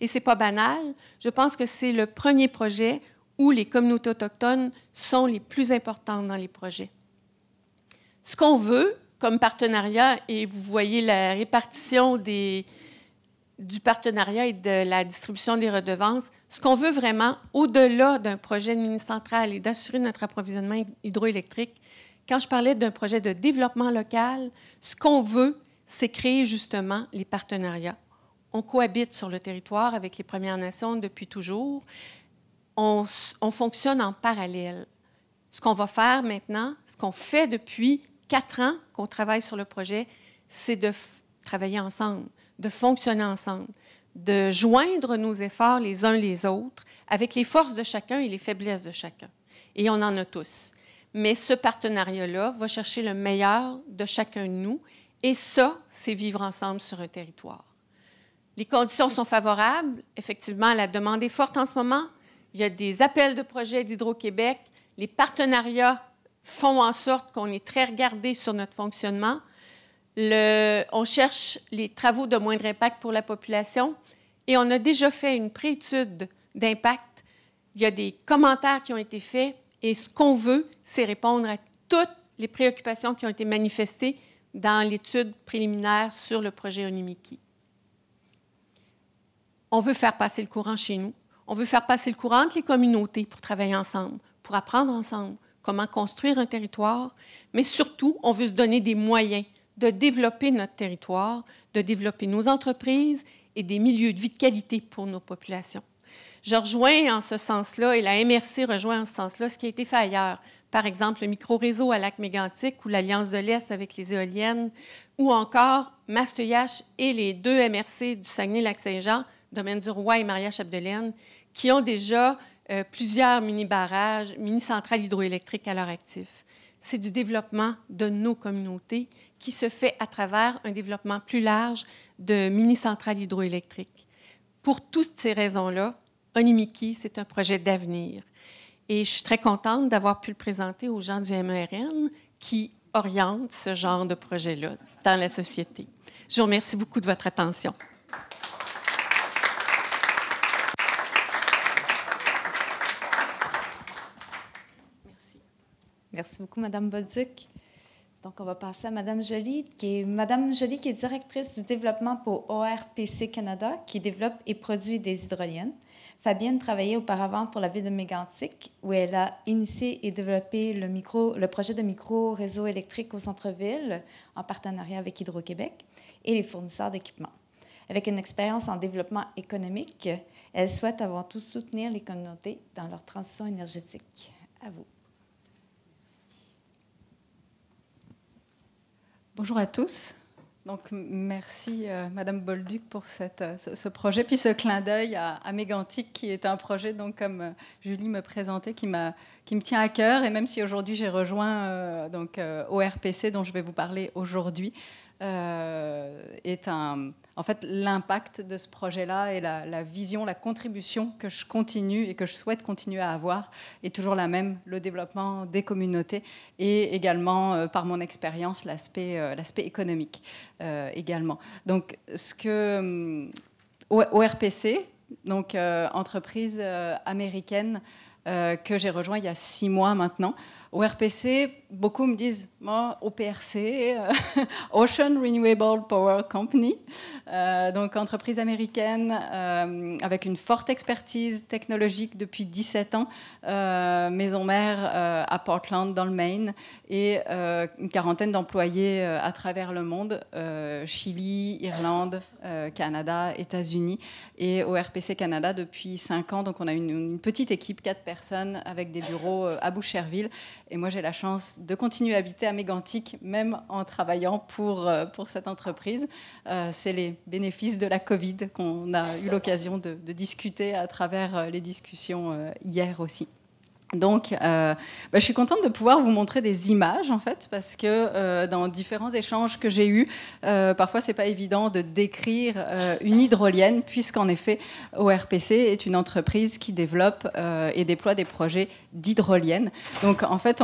Speaker 3: Et c'est pas banal. Je pense que c'est le premier projet où les communautés autochtones sont les plus importantes dans les projets. Ce qu'on veut comme partenariat, et vous voyez la répartition des, du partenariat et de la distribution des redevances, ce qu'on veut vraiment, au-delà d'un projet de mini-centrale et d'assurer notre approvisionnement hydroélectrique, quand je parlais d'un projet de développement local, ce qu'on veut, c'est créer justement les partenariats. On cohabite sur le territoire avec les Premières Nations depuis toujours. On, fonctionne en parallèle. Ce qu'on va faire maintenant, ce qu'on fait depuis quatre ans qu'on travaille sur le projet, c'est de travailler ensemble de fonctionner ensemble, de joindre nos efforts les uns les autres avec les forces de chacun et les faiblesses de chacun. Et on en a tous. Mais ce partenariat-là va chercher le meilleur de chacun de nous. Et ça, c'est vivre ensemble sur un territoire. Les conditions sont favorables. Effectivement, la demande est forte en ce moment. Il y a des appels de projets d'Hydro-Québec. Les partenariats font en sorte qu'on est très regardé sur notre fonctionnement on cherche les travaux de moindre impact pour la population et on a déjà fait une préétude d'impact. Il y a des commentaires qui ont été faits et ce qu'on veut, c'est répondre à toutes les préoccupations qui ont été manifestées dans l'étude préliminaire sur le projet Onimiki. On veut faire passer le courant chez nous. On veut faire passer le courant entre les communautés pour travailler ensemble, pour apprendre ensemble comment construire un territoire, mais surtout, on veut se donner des moyens de développer notre territoire, de développer nos entreprises et des milieux de vie de qualité pour nos populations. Je rejoins en ce sens-là, et la MRC rejoint en ce sens-là, ce qui a été fait ailleurs. Par exemple, le micro-réseau à Lac-Mégantic ou l'Alliance de l'Est avec les éoliennes, ou encore Masteuillache et les deux MRC du Saguenay-Lac-Saint-Jean, Domaine du Roi et Maria-Chapdelaine, qui ont déjà euh, plusieurs mini-barrages, mini-centrales hydroélectriques à leur actif c'est du développement de nos communautés qui se fait à travers un développement plus large de mini-centrales hydroélectriques. Pour toutes ces raisons-là, Onimiki, c'est un projet d'avenir. Et je suis très contente d'avoir pu le présenter aux gens du MERN qui orientent ce genre de projet-là dans la société. Je vous remercie beaucoup de votre attention.
Speaker 1: Merci beaucoup, Madame Bolduc. Donc, on va passer à Madame Joly, qui est Madame Joly, qui est directrice du développement pour ORPC Canada, qui développe et produit des hydroliennes. Fabienne travaillait auparavant pour la ville de Mégantic, où elle a initié et développé le, micro, le projet de micro-réseau électrique au centre-ville, en partenariat avec Hydro-Québec et les fournisseurs d'équipements. Avec une expérience en développement économique, elle souhaite avant tout soutenir les communautés dans leur transition énergétique. À vous.
Speaker 4: Bonjour à tous. Donc, merci euh, Madame Bolduc pour euh, ce, projet, puis ce clin d'œil à, Mégantic, qui est un projet, donc, comme euh, Julie me présentait, qui, qui me tient à cœur. Et même si aujourd'hui j'ai rejoint donc, ORPC, dont je vais vous parler aujourd'hui, est un, en fait, l'impact de ce projet-là et la, vision, la contribution que je continue et que je souhaite continuer à avoir est toujours la même, le développement des communautés et également, euh, par mon expérience, l'aspect euh, économique euh, également. Donc, ce que hum, ORPC, donc entreprise américaine que j'ai rejoint il y a six mois maintenant, au RPC, beaucoup me disent moi, au PRC, euh, Ocean Renewable Power Company, euh, donc entreprise américaine euh, avec une forte expertise technologique depuis 17 ans, maison mère à Portland dans le Maine et une quarantaine d'employés à travers le monde, Chili, Irlande, Canada, États-Unis et au RPC Canada depuis 5 ans. Donc on a une, une petite équipe, 4 personnes avec des bureaux à Boucherville et moi, j'ai la chance de continuer à habiter à Mégantic, même en travaillant pour, euh, cette entreprise. Euh, c'est les bénéfices de la Covid qu'on a eu l'occasion de discuter à travers euh, les discussions hier aussi. Donc, euh, bah, je suis contente de pouvoir vous montrer des images, en fait, parce que euh, dans différents échanges que j'ai eus, euh, parfois, c'est pas évident de décrire euh, une hydrolienne, puisqu'en effet, ORPC est une entreprise qui développe et déploie des projets d'hydroliennes. Donc, en fait,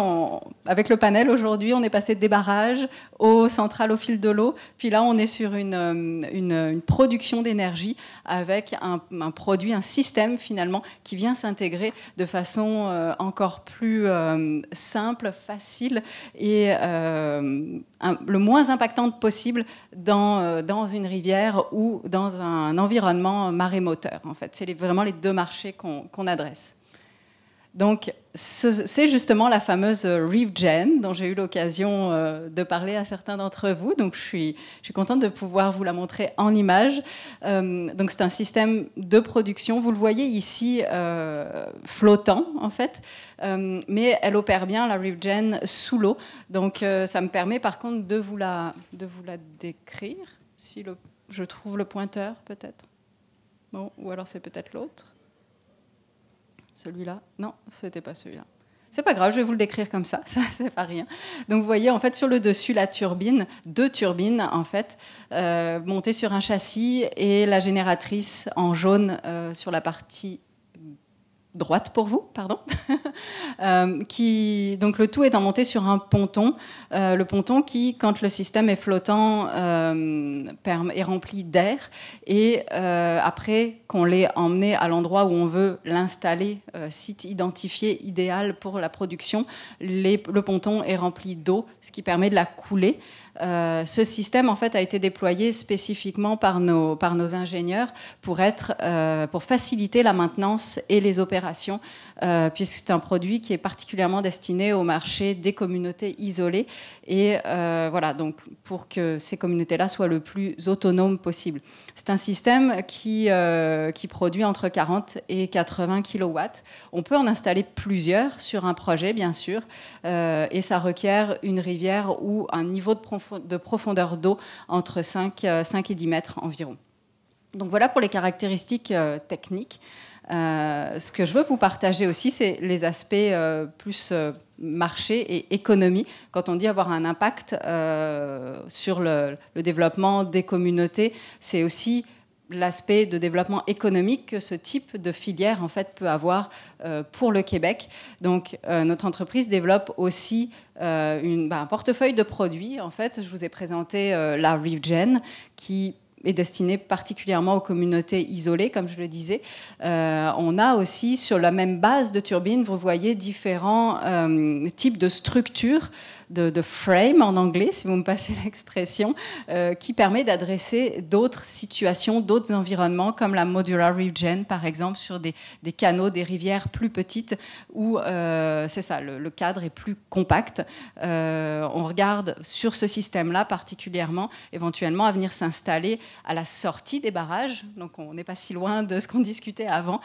Speaker 4: avec le panel aujourd'hui, on est passé des barrages aux centrales au fil de l'eau, puis là, on est sur une, production d'énergie avec un, un, produit, un système, finalement, qui vient s'intégrer de façon encore plus euh, simple, facile et euh, le moins impactante possible dans, euh, dans une rivière ou dans un environnement marémoteur. En fait, c'est vraiment les deux marchés qu'on adresse. Donc, c'est justement la fameuse ReefGen dont j'ai eu l'occasion euh, de parler à certains d'entre vous. Donc, je suis, je suis, contente de pouvoir vous la montrer en image. Euh, donc, c'est un système de production. Vous le voyez ici euh, flottant, en fait. mais elle opère bien, la ReefGen, sous l'eau. Donc, ça me permet, par contre, de vous la, de vous la décrire. Si je trouve le pointeur, peut-être. Bon, ou alors c'est peut-être l'autre celui-là. Non, c'était pas celui-là. C'est pas grave, je vais vous le décrire comme ça, ça c'est pas rien. Donc vous voyez en fait sur le dessus la turbine, deux turbines en fait, euh, montées sur un châssis et la génératrice en jaune euh, sur la partie droite pour vous, pardon, euh, qui donc le tout est monté sur un ponton, euh, le ponton qui, quand le système est flottant, euh, est rempli d'air et après qu'on l'ait emmené à l'endroit où on veut l'installer, site identifié idéal pour la production, le ponton est rempli d'eau, ce qui permet de la couler. Euh, ce système, en fait, a été déployé spécifiquement par nos, par nos ingénieurs pour, être, euh, pour faciliter la maintenance et les opérations, euh, puisque c'est un produit qui est particulièrement destiné au marché des communautés isolées. Et voilà, donc pour que ces communautés-là soient le plus autonomes possible. C'est un système qui, qui produit entre 40 et 80 kW. On peut en installer plusieurs sur un projet, bien sûr, et ça requiert une rivière ou un niveau de profondeur de profondeur d'eau entre 5, 5 euh, et 10 mètres environ. Donc voilà pour les caractéristiques euh, techniques. Euh, ce que je veux vous partager aussi, c'est les aspects plus marché et économie. Quand on dit avoir un impact sur le, développement des communautés, c'est aussi l'aspect de développement économique que ce type de filière en fait peut avoir euh, pour le Québec. Donc euh, notre entreprise développe aussi euh, bah, un portefeuille de produits. En fait, je vous ai présenté la ReefGen qui est destinée particulièrement aux communautés isolées, comme je le disais. on a aussi sur la même base de turbine, vous voyez différents types de structures de, frame en anglais, si vous me passez l'expression, euh, qui permet d'adresser d'autres situations, d'autres environnements, comme la modular region, par exemple, sur des, des canaux, des rivières plus petites, où euh, c'est ça, le, cadre est plus compact. Euh, on regarde sur ce système-là particulièrement, éventuellement, à venir s'installer à la sortie des barrages. Donc on n'est pas si loin de ce qu'on discutait avant,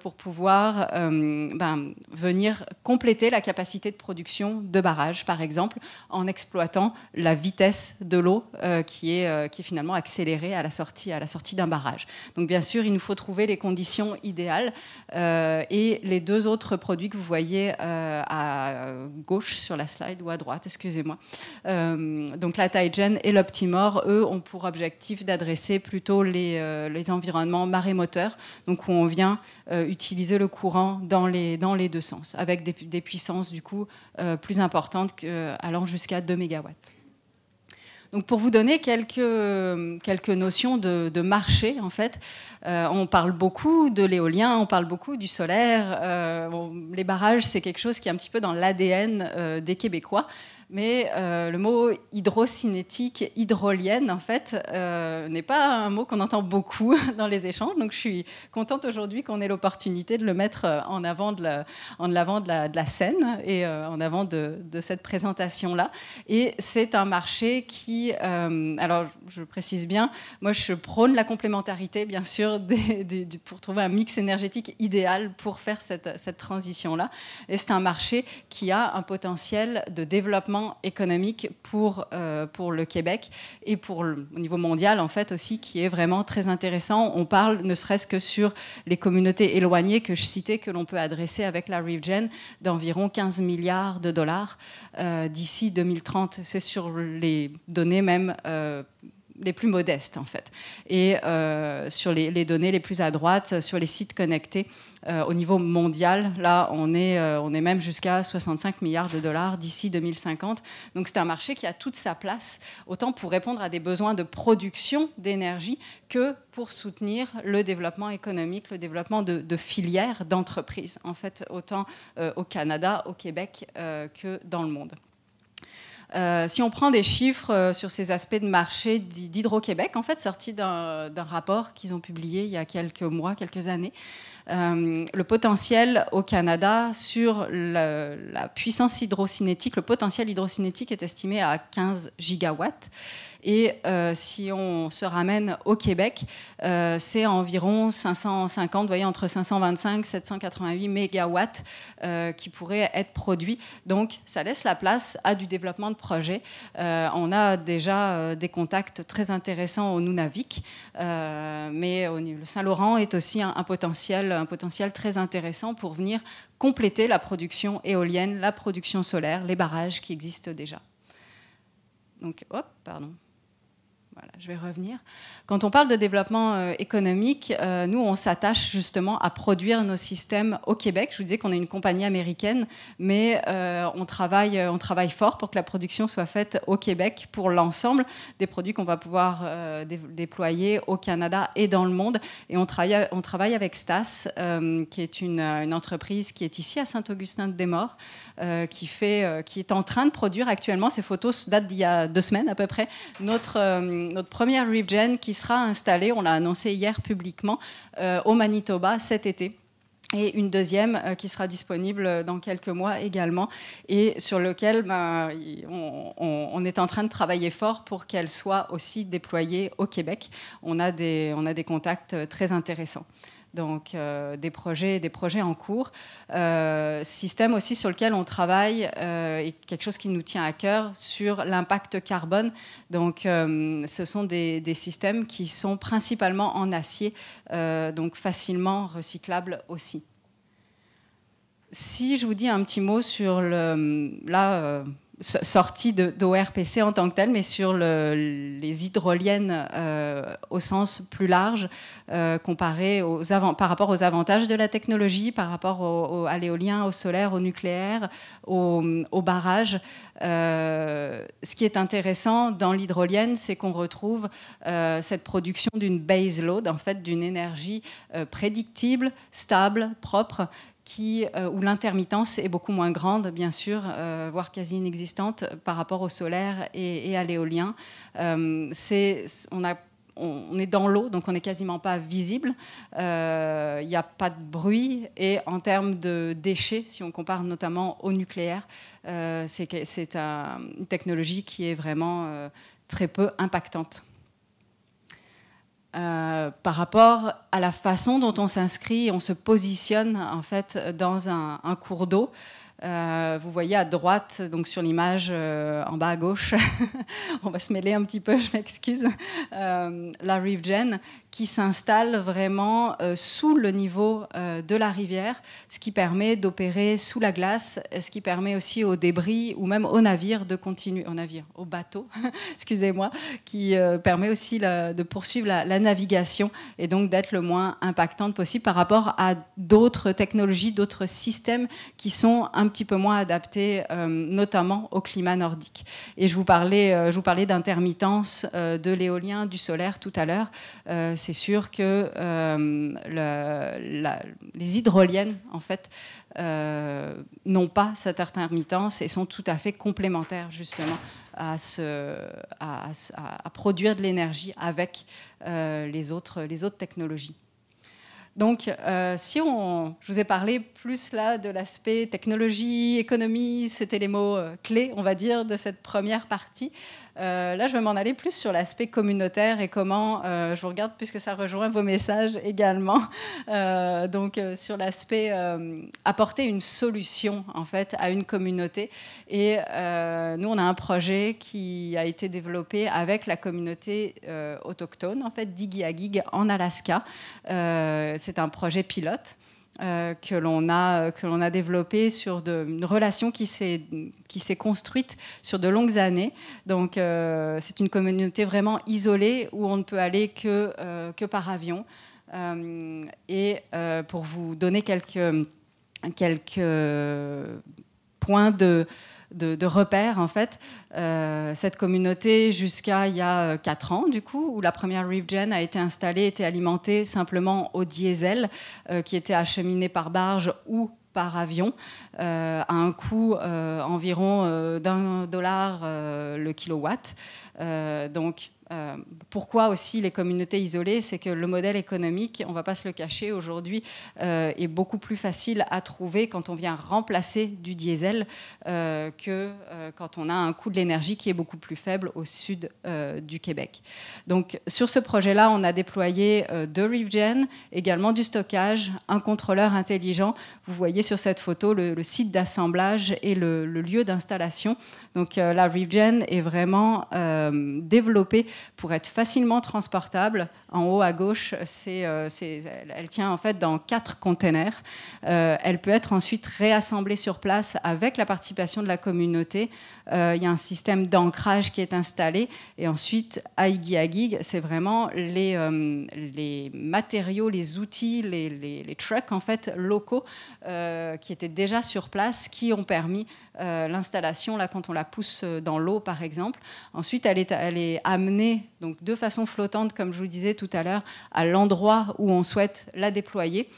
Speaker 4: pour pouvoir ben, venir compléter la capacité de production de barrages, par exemple exemple, en exploitant la vitesse de l'eau euh, qui, est, euh, qui est finalement accélérée à la sortie, sortie d'un barrage. Donc bien sûr, il nous faut trouver les conditions idéales. Euh, et les deux autres produits que vous voyez à gauche sur la slide ou à droite, excusez-moi, donc la Taigen et l'Optimor, eux, ont pour objectif d'adresser plutôt les, environnements marémoteurs, donc où on vient utiliser le courant dans les, dans les deux sens, avec des, puissances du coup plus importantes que, euh, allant jusqu'à 2 MW. Donc pour vous donner quelques, euh, notions de, marché, en fait, euh, on parle beaucoup de l'éolien, on parle beaucoup du solaire. les barrages, c'est quelque chose qui est un petit peu dans l'ADN des Québécois mais euh, le mot hydrocinétique, hydrolienne, en fait, euh, n'est pas un mot qu'on entend beaucoup dans les échanges. Donc je suis contente aujourd'hui qu'on ait l'opportunité de le mettre euh, en avant de la, de la, scène et en avant de, cette présentation-là. Et c'est un marché qui, alors je précise bien, moi je prône la complémentarité, bien sûr, pour trouver un mix énergétique idéal pour faire cette, cette transition-là. Et c'est un marché qui a un potentiel de développement économique pour, euh, pour le Québec et pour le, au niveau mondial, en fait, aussi, qui est vraiment très intéressant. On parle ne serait-ce que sur les communautés éloignées que je citais, que l'on peut adresser avec la RIVGEN d'environ 15 milliards de dollars euh, d'ici 2030. C'est sur les données même euh, les plus modestes en fait, et euh, sur les, données les plus à droite, sur les sites connectés euh, au niveau mondial. Là, on est, euh, on est même jusqu'à 65 milliards de dollars d'ici 2050. Donc c'est un marché qui a toute sa place, autant pour répondre à des besoins de production d'énergie que pour soutenir le développement économique, le développement de filières, d'entreprises, en fait, autant au Canada, au Québec que dans le monde. Euh, si on prend des chiffres euh, sur ces aspects de marché d'Hydro-Québec, en fait, sortis d'un rapport qu'ils ont publié il y a quelques mois, quelques années, euh, le potentiel au Canada sur la, puissance hydrocinétique. Le potentiel hydrocinétique est estimé à 15 gigawatts. Et euh, si on se ramène au Québec, euh, c'est environ 550, voyez, entre 525 et 788 mégawatts qui pourraient être produits. Donc, ça laisse la place à du développement de projets. on a déjà des contacts très intéressants au Nunavik, mais au Saint-Laurent est aussi un potentiel un potentiel très intéressant pour venir compléter la production éolienne, la production solaire, les barrages qui existent déjà. Donc, hop, pardon je vais revenir. Quand on parle de développement euh, économique, euh, nous, on s'attache justement à produire nos systèmes au Québec. Je vous disais qu'on est une compagnie américaine, mais euh, on, travaille, on travaille fort pour que la production soit faite au Québec pour l'ensemble des produits qu'on va pouvoir déployer au Canada et dans le monde. Et on travaille, on travaille avec Stas, qui est une, une entreprise qui est ici à Saint-Augustin-de-Desmaures, qui, fait, qui est en train de produire actuellement, ces photos datent d'il y a deux semaines à peu près, notre euh, notre première RIVGEN qui sera installée, on l'a annoncé hier publiquement, euh, au Manitoba cet été et une deuxième euh, qui sera disponible dans quelques mois également, et sur lequel ben, on, est en train de travailler fort pour qu'elle soit aussi déployée au Québec. on a des contacts très intéressants donc euh, des, projets, des projets en cours. Euh, système aussi sur lequel on travaille, et euh, quelque chose qui nous tient à cœur, sur l'impact carbone. Donc ce sont des, des, systèmes qui sont principalement en acier, donc facilement recyclables aussi. Si je vous dis un petit mot sur le... Là, sortie d'ORPC en tant que telle, mais sur les hydroliennes euh, au sens plus large, euh, comparé par rapport aux avantages de la technologie, par rapport à l'éolien, au solaire, au nucléaire, au, au barrage. Euh, ce qui est intéressant dans l'hydrolienne, c'est qu'on retrouve cette production d'une base load, en fait, d'une énergie prédictible, stable, propre, euh, où l'intermittence est beaucoup moins grande, bien sûr, euh, voire quasi inexistante par rapport au solaire et, à l'éolien. Euh, on, est dans l'eau, donc on n'est quasiment pas visible. Il n'y a pas de bruit. Et en termes de déchets, si on compare notamment au nucléaire, c'est une technologie qui est vraiment très peu impactante. Euh, par rapport à la façon dont on s'inscrit, on se positionne en fait dans un cours d'eau euh, vous voyez à droite, donc sur l'image euh, en bas à gauche, on va se mêler un petit peu, je m'excuse, euh, la rive Gen qui s'installe vraiment sous le niveau de la rivière, ce qui permet d'opérer sous la glace, ce qui permet aussi aux débris ou même aux navires de continuer, aux navires, aux bateaux, excusez-moi, qui permet aussi de poursuivre la, navigation et donc d'être le moins impactante possible par rapport à d'autres technologies, d'autres systèmes qui sont un petit peu moins adapté, euh, notamment au climat nordique. Et je vous parlais, euh, je vous parlais d'intermittence euh, de l'éolien, du solaire tout à l'heure. c'est sûr que les hydroliennes, en fait, n'ont pas cette intermittence et sont tout à fait complémentaires, justement, à, à produire de l'énergie avec les, autres, les autres technologies. Donc, euh, si on, je vous ai parlé plus là de l'aspect technologie, économie, c'était les mots euh, clés, on va dire, de cette première partie. Euh, là, je vais m'en aller plus sur l'aspect communautaire et comment euh, je vous regarde, puisque ça rejoint vos messages également. Euh, donc, sur l'aspect apporter une solution, en fait, à une communauté. Et nous, on a un projet qui a été développé avec la communauté autochtone, en fait, d'Igiagig en Alaska. C'est un projet pilote. Euh, que l'on a, euh, que a développé sur de, une relation qui s'est construite sur de longues années. Donc euh, c'est une communauté vraiment isolée où on ne peut aller que, que par avion. et pour vous donner quelques, quelques points de, de, repères, en fait, euh, cette communauté jusqu'à il y a 4 euh, ans, du coup, où la première ReefGen a été installée, était alimentée simplement au diesel, euh, qui était acheminé par barge ou par avion à un coût environ d'un dollar le kilowatt. donc euh, pourquoi aussi les communautés isolées C'est que le modèle économique, on ne va pas se le cacher aujourd'hui, euh, est beaucoup plus facile à trouver quand on vient remplacer du diesel euh, que quand on a un coût de l'énergie qui est beaucoup plus faible au sud du Québec. Donc sur ce projet-là, on a déployé deux ReefGen, également du stockage, un contrôleur intelligent. Vous voyez sur cette photo le, site d'assemblage et le, lieu d'installation. Donc la ReefGen est vraiment développée pour être facilement transportable. En haut à gauche, euh, elle, tient en fait dans quatre containers. Euh, elle peut être ensuite réassemblée sur place avec la participation de la communauté euh, il y a un système d'ancrage qui est installé. Et ensuite, à Agig, c'est vraiment euh, les, matériaux, les outils, les, trucks en fait, locaux euh, qui étaient déjà sur place, qui ont permis l'installation, là, quand on la pousse dans l'eau, par exemple. Ensuite, elle est, amenée donc, de façon flottante, comme je vous disais tout à l'heure, à l'endroit où on souhaite la déployer.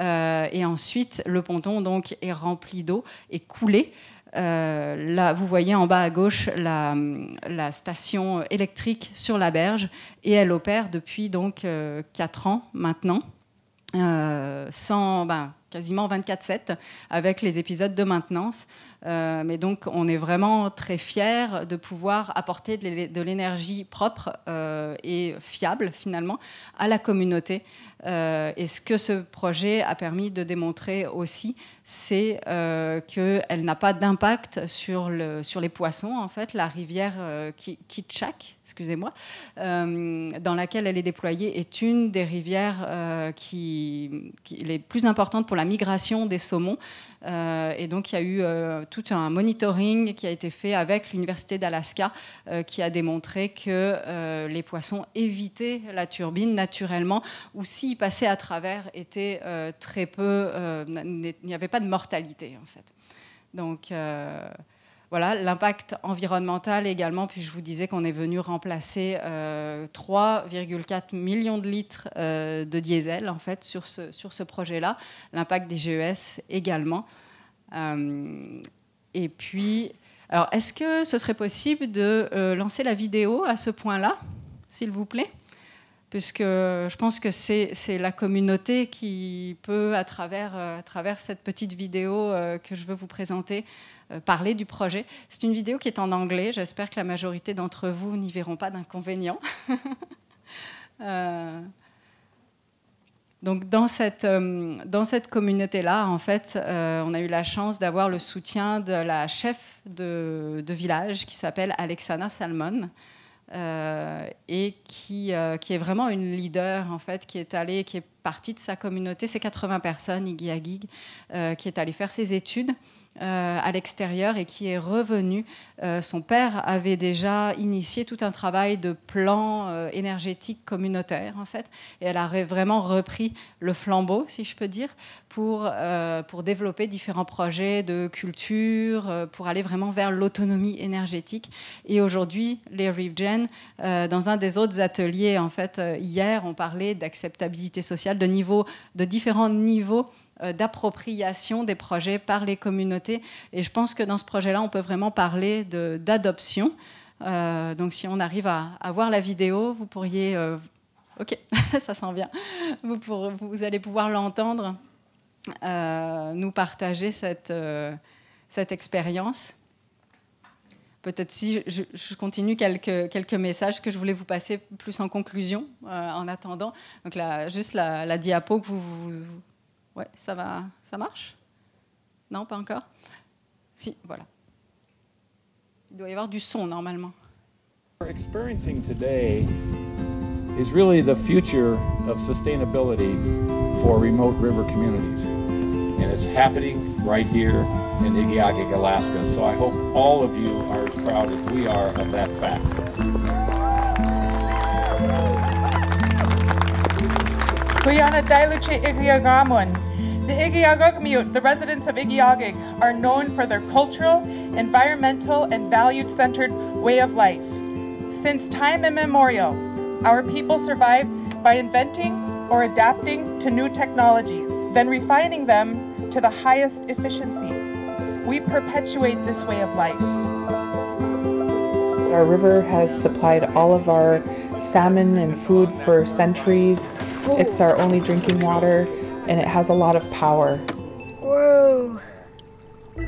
Speaker 4: et ensuite, le ponton donc est rempli d'eau et coulé. Euh, là, vous voyez en bas à gauche la, station électrique sur la berge et elle opère depuis donc 4 euh, ans maintenant, euh, sans, ben, quasiment 24-7 avec les épisodes de maintenance. Euh, mais donc, on est vraiment très fiers de pouvoir apporter de l'énergie propre euh, et fiable, finalement, à la communauté. Euh, et ce que ce projet a permis de démontrer aussi, c'est qu'elle n'a pas d'impact sur, le, sur les poissons, en fait, la rivière Kitchak, excusez-moi, dans laquelle elle est déployée, est une des rivières les plus importantes pour la migration des saumons. Euh, et donc, il y a eu euh, tout un monitoring qui a été fait avec l'Université d'Alaska euh, qui a démontré que les poissons évitaient la turbine naturellement ou s'ils passaient à travers étaient très peu. il n'y avait pas de mortalité en fait. Donc voilà, l'impact environnemental également, puis je vous disais qu'on est venu remplacer 3,4 euh, millions de litres euh, de diesel en fait sur ce, sur ce projet-là, l'impact des GES également. Euh, et puis, alors est-ce que ce serait possible de lancer la vidéo à ce point-là, s'il vous plaît Puisque je pense que c'est la communauté qui peut, à travers, à travers cette petite vidéo que je veux vous présenter, euh, parler du projet. C'est une vidéo qui est en anglais. J'espère que la majorité d'entre vous n'y verront pas d'inconvénient. Euh, donc euh, dans cette, communauté-là, en fait, on a eu la chance d'avoir le soutien de la chef de, village qui s'appelle Alexana Salmon. et qui, est vraiment une leader en fait, qui est allée, qui est partie de sa communauté, c'est 80 personnes, Iggy Agig, qui est allée faire ses études euh, à l'extérieur et qui est revenue. Euh, son père avait déjà initié tout un travail de plan euh, énergétique communautaire, en fait, et elle a vraiment repris le flambeau, si je peux dire, pour, développer différents projets de culture, pour aller vraiment vers l'autonomie énergétique. Et aujourd'hui, les ReefGen, dans un des autres ateliers, en fait, hier, on parlait d'acceptabilité sociale, de, niveau, de différents niveaux euh, d'appropriation des projets par les communautés. Et je pense que dans ce projet-là, on peut vraiment parler d'adoption. Euh, donc si on arrive à, voir la vidéo, vous pourriez... Euh, ok, ça s'en vient Vous, vous allez pouvoir l'entendre, nous partager cette, cette expérience. Peut-être si je, continue quelques, quelques messages que je voulais vous passer plus en conclusion en attendant. Donc là, juste la, diapo que vous Ouais, ça va, ça marche Non, pas encore Si, voilà. Il doit y avoir du son normalement.
Speaker 3: We're experiencing today is really the future of
Speaker 2: sustainability for remote river communities. And it's happening right here
Speaker 3: in Igiagig, Alaska. So I hope all of you are as proud as we are of that fact.
Speaker 5: Kuyana Dailuchi Igiagamun. The Igiagog the residents of Igiagog, are known for their cultural, environmental, and value centered way of life. Since time immemorial, our people survived by inventing or adapting to new technologies, then refining them to the highest efficiency. We perpetuate this way of life. Our river has supplied all of our salmon and food for centuries. It's our only drinking water and it has a lot of power.
Speaker 6: Whoa.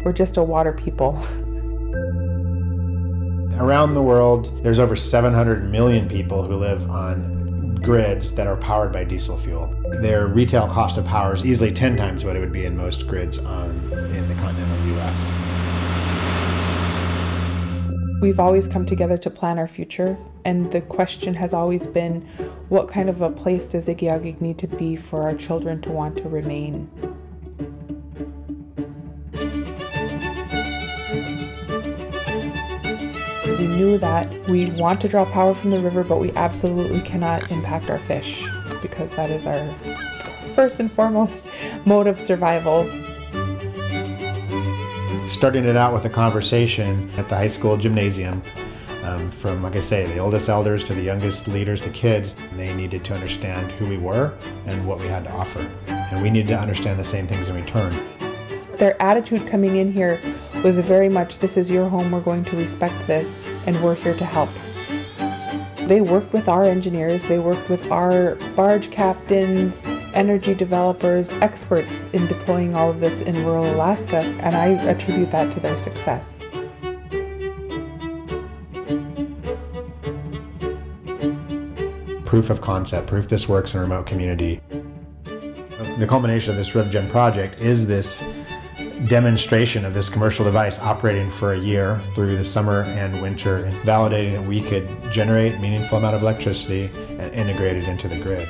Speaker 5: We're just a water people.
Speaker 6: Around the world, there's over 700 million people who live on grids that are powered by diesel fuel. Their retail cost of power is easily 10 times what it would be in most grids on, in the continental US.
Speaker 5: We've always come together to plan our future and the question has always been what kind of a place does Igiagig need to be for our children to want to remain?
Speaker 6: We knew that
Speaker 5: we want to draw power from the river, but we absolutely cannot impact our fish because that is our first and foremost mode of survival
Speaker 6: starting it out with a conversation at the high school gymnasium um, from, like I say, the oldest elders to the youngest leaders to kids, they needed to understand who we were and what we had to offer. And we needed to understand the same things in return.
Speaker 5: Their attitude coming in here was very much this is your home, we're going to respect this, and we're here to help. They worked with our engineers, they worked with our barge captains, energy developers, experts in deploying all of this in rural Alaska, and I attribute that to their success.
Speaker 6: proof of concept, proof this works in a remote community. The culmination of this RevGen project is this demonstration of this commercial device operating for a year through the summer and winter, and validating that we could generate meaningful amount of electricity and integrate it into the grid.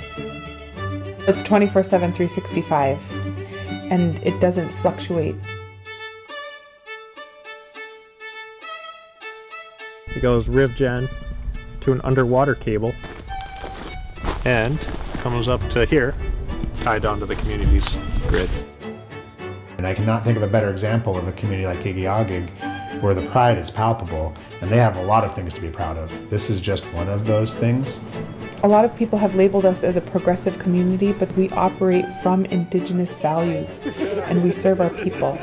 Speaker 5: It's 24 7, 365, and it doesn't fluctuate.
Speaker 6: It goes RivGen to an underwater cable and comes up to here, tied onto the community's grid. And I cannot think of a better example of a community like Igiagig where the pride is palpable and they have a lot of things to be proud of. This is just one of those things.
Speaker 5: A lot of people have labeled us as a progressive community, but we operate from indigenous values and we serve our people.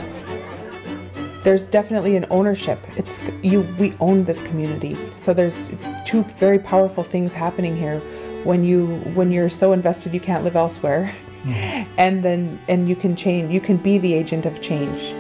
Speaker 5: There's definitely an ownership. It's you we own this community. So there's two very powerful things happening here. when you when you're so invested you can't live elsewhere mm. and then and you can change you can be the agent of change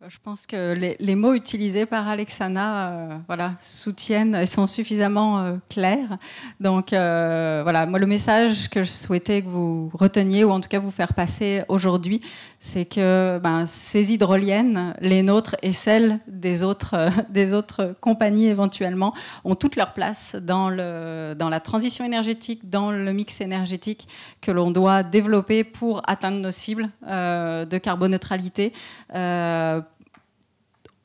Speaker 4: bah, Je pense que les, les, mots utilisés par Alexana euh, voilà, soutiennent et sont suffisamment euh, clairs. Donc euh, voilà, moi le message que je souhaitais que vous reteniez ou en tout cas vous faire passer aujourd'hui, c'est que ben, ces hydroliennes, les nôtres et celles des autres, euh, compagnies éventuellement, ont toutes leur place dans, la transition énergétique, dans le mix énergétique que l'on doit développer pour atteindre nos cibles euh, de carboneutralité. Euh,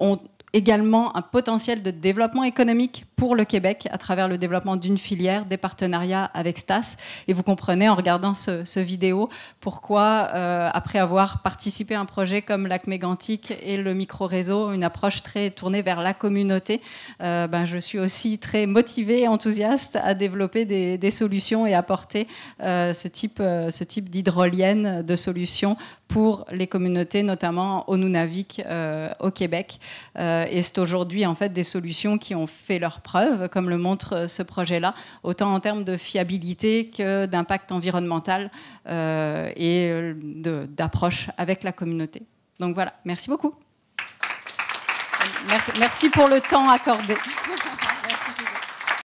Speaker 4: ont également un potentiel de développement économique pour le Québec à travers le développement d'une filière, des partenariats avec Stas. Et vous comprenez en regardant ce, vidéo pourquoi, euh, après avoir participé à un projet comme Lac et le micro-réseau, une approche très tournée vers la communauté, euh, ben, je suis aussi très motivée et enthousiaste à développer des, solutions et apporter euh, ce type, ce type d'hydrolienne de solutions pour les communautés, notamment au Nunavik, au Québec. et c'est aujourd'hui en fait des solutions qui ont fait leur preuve, comme le montre euh, ce projet-là, autant en termes de fiabilité que d'impact environnemental euh, et euh, d'approche avec la communauté. Donc voilà, merci beaucoup. Merci, merci pour le temps accordé.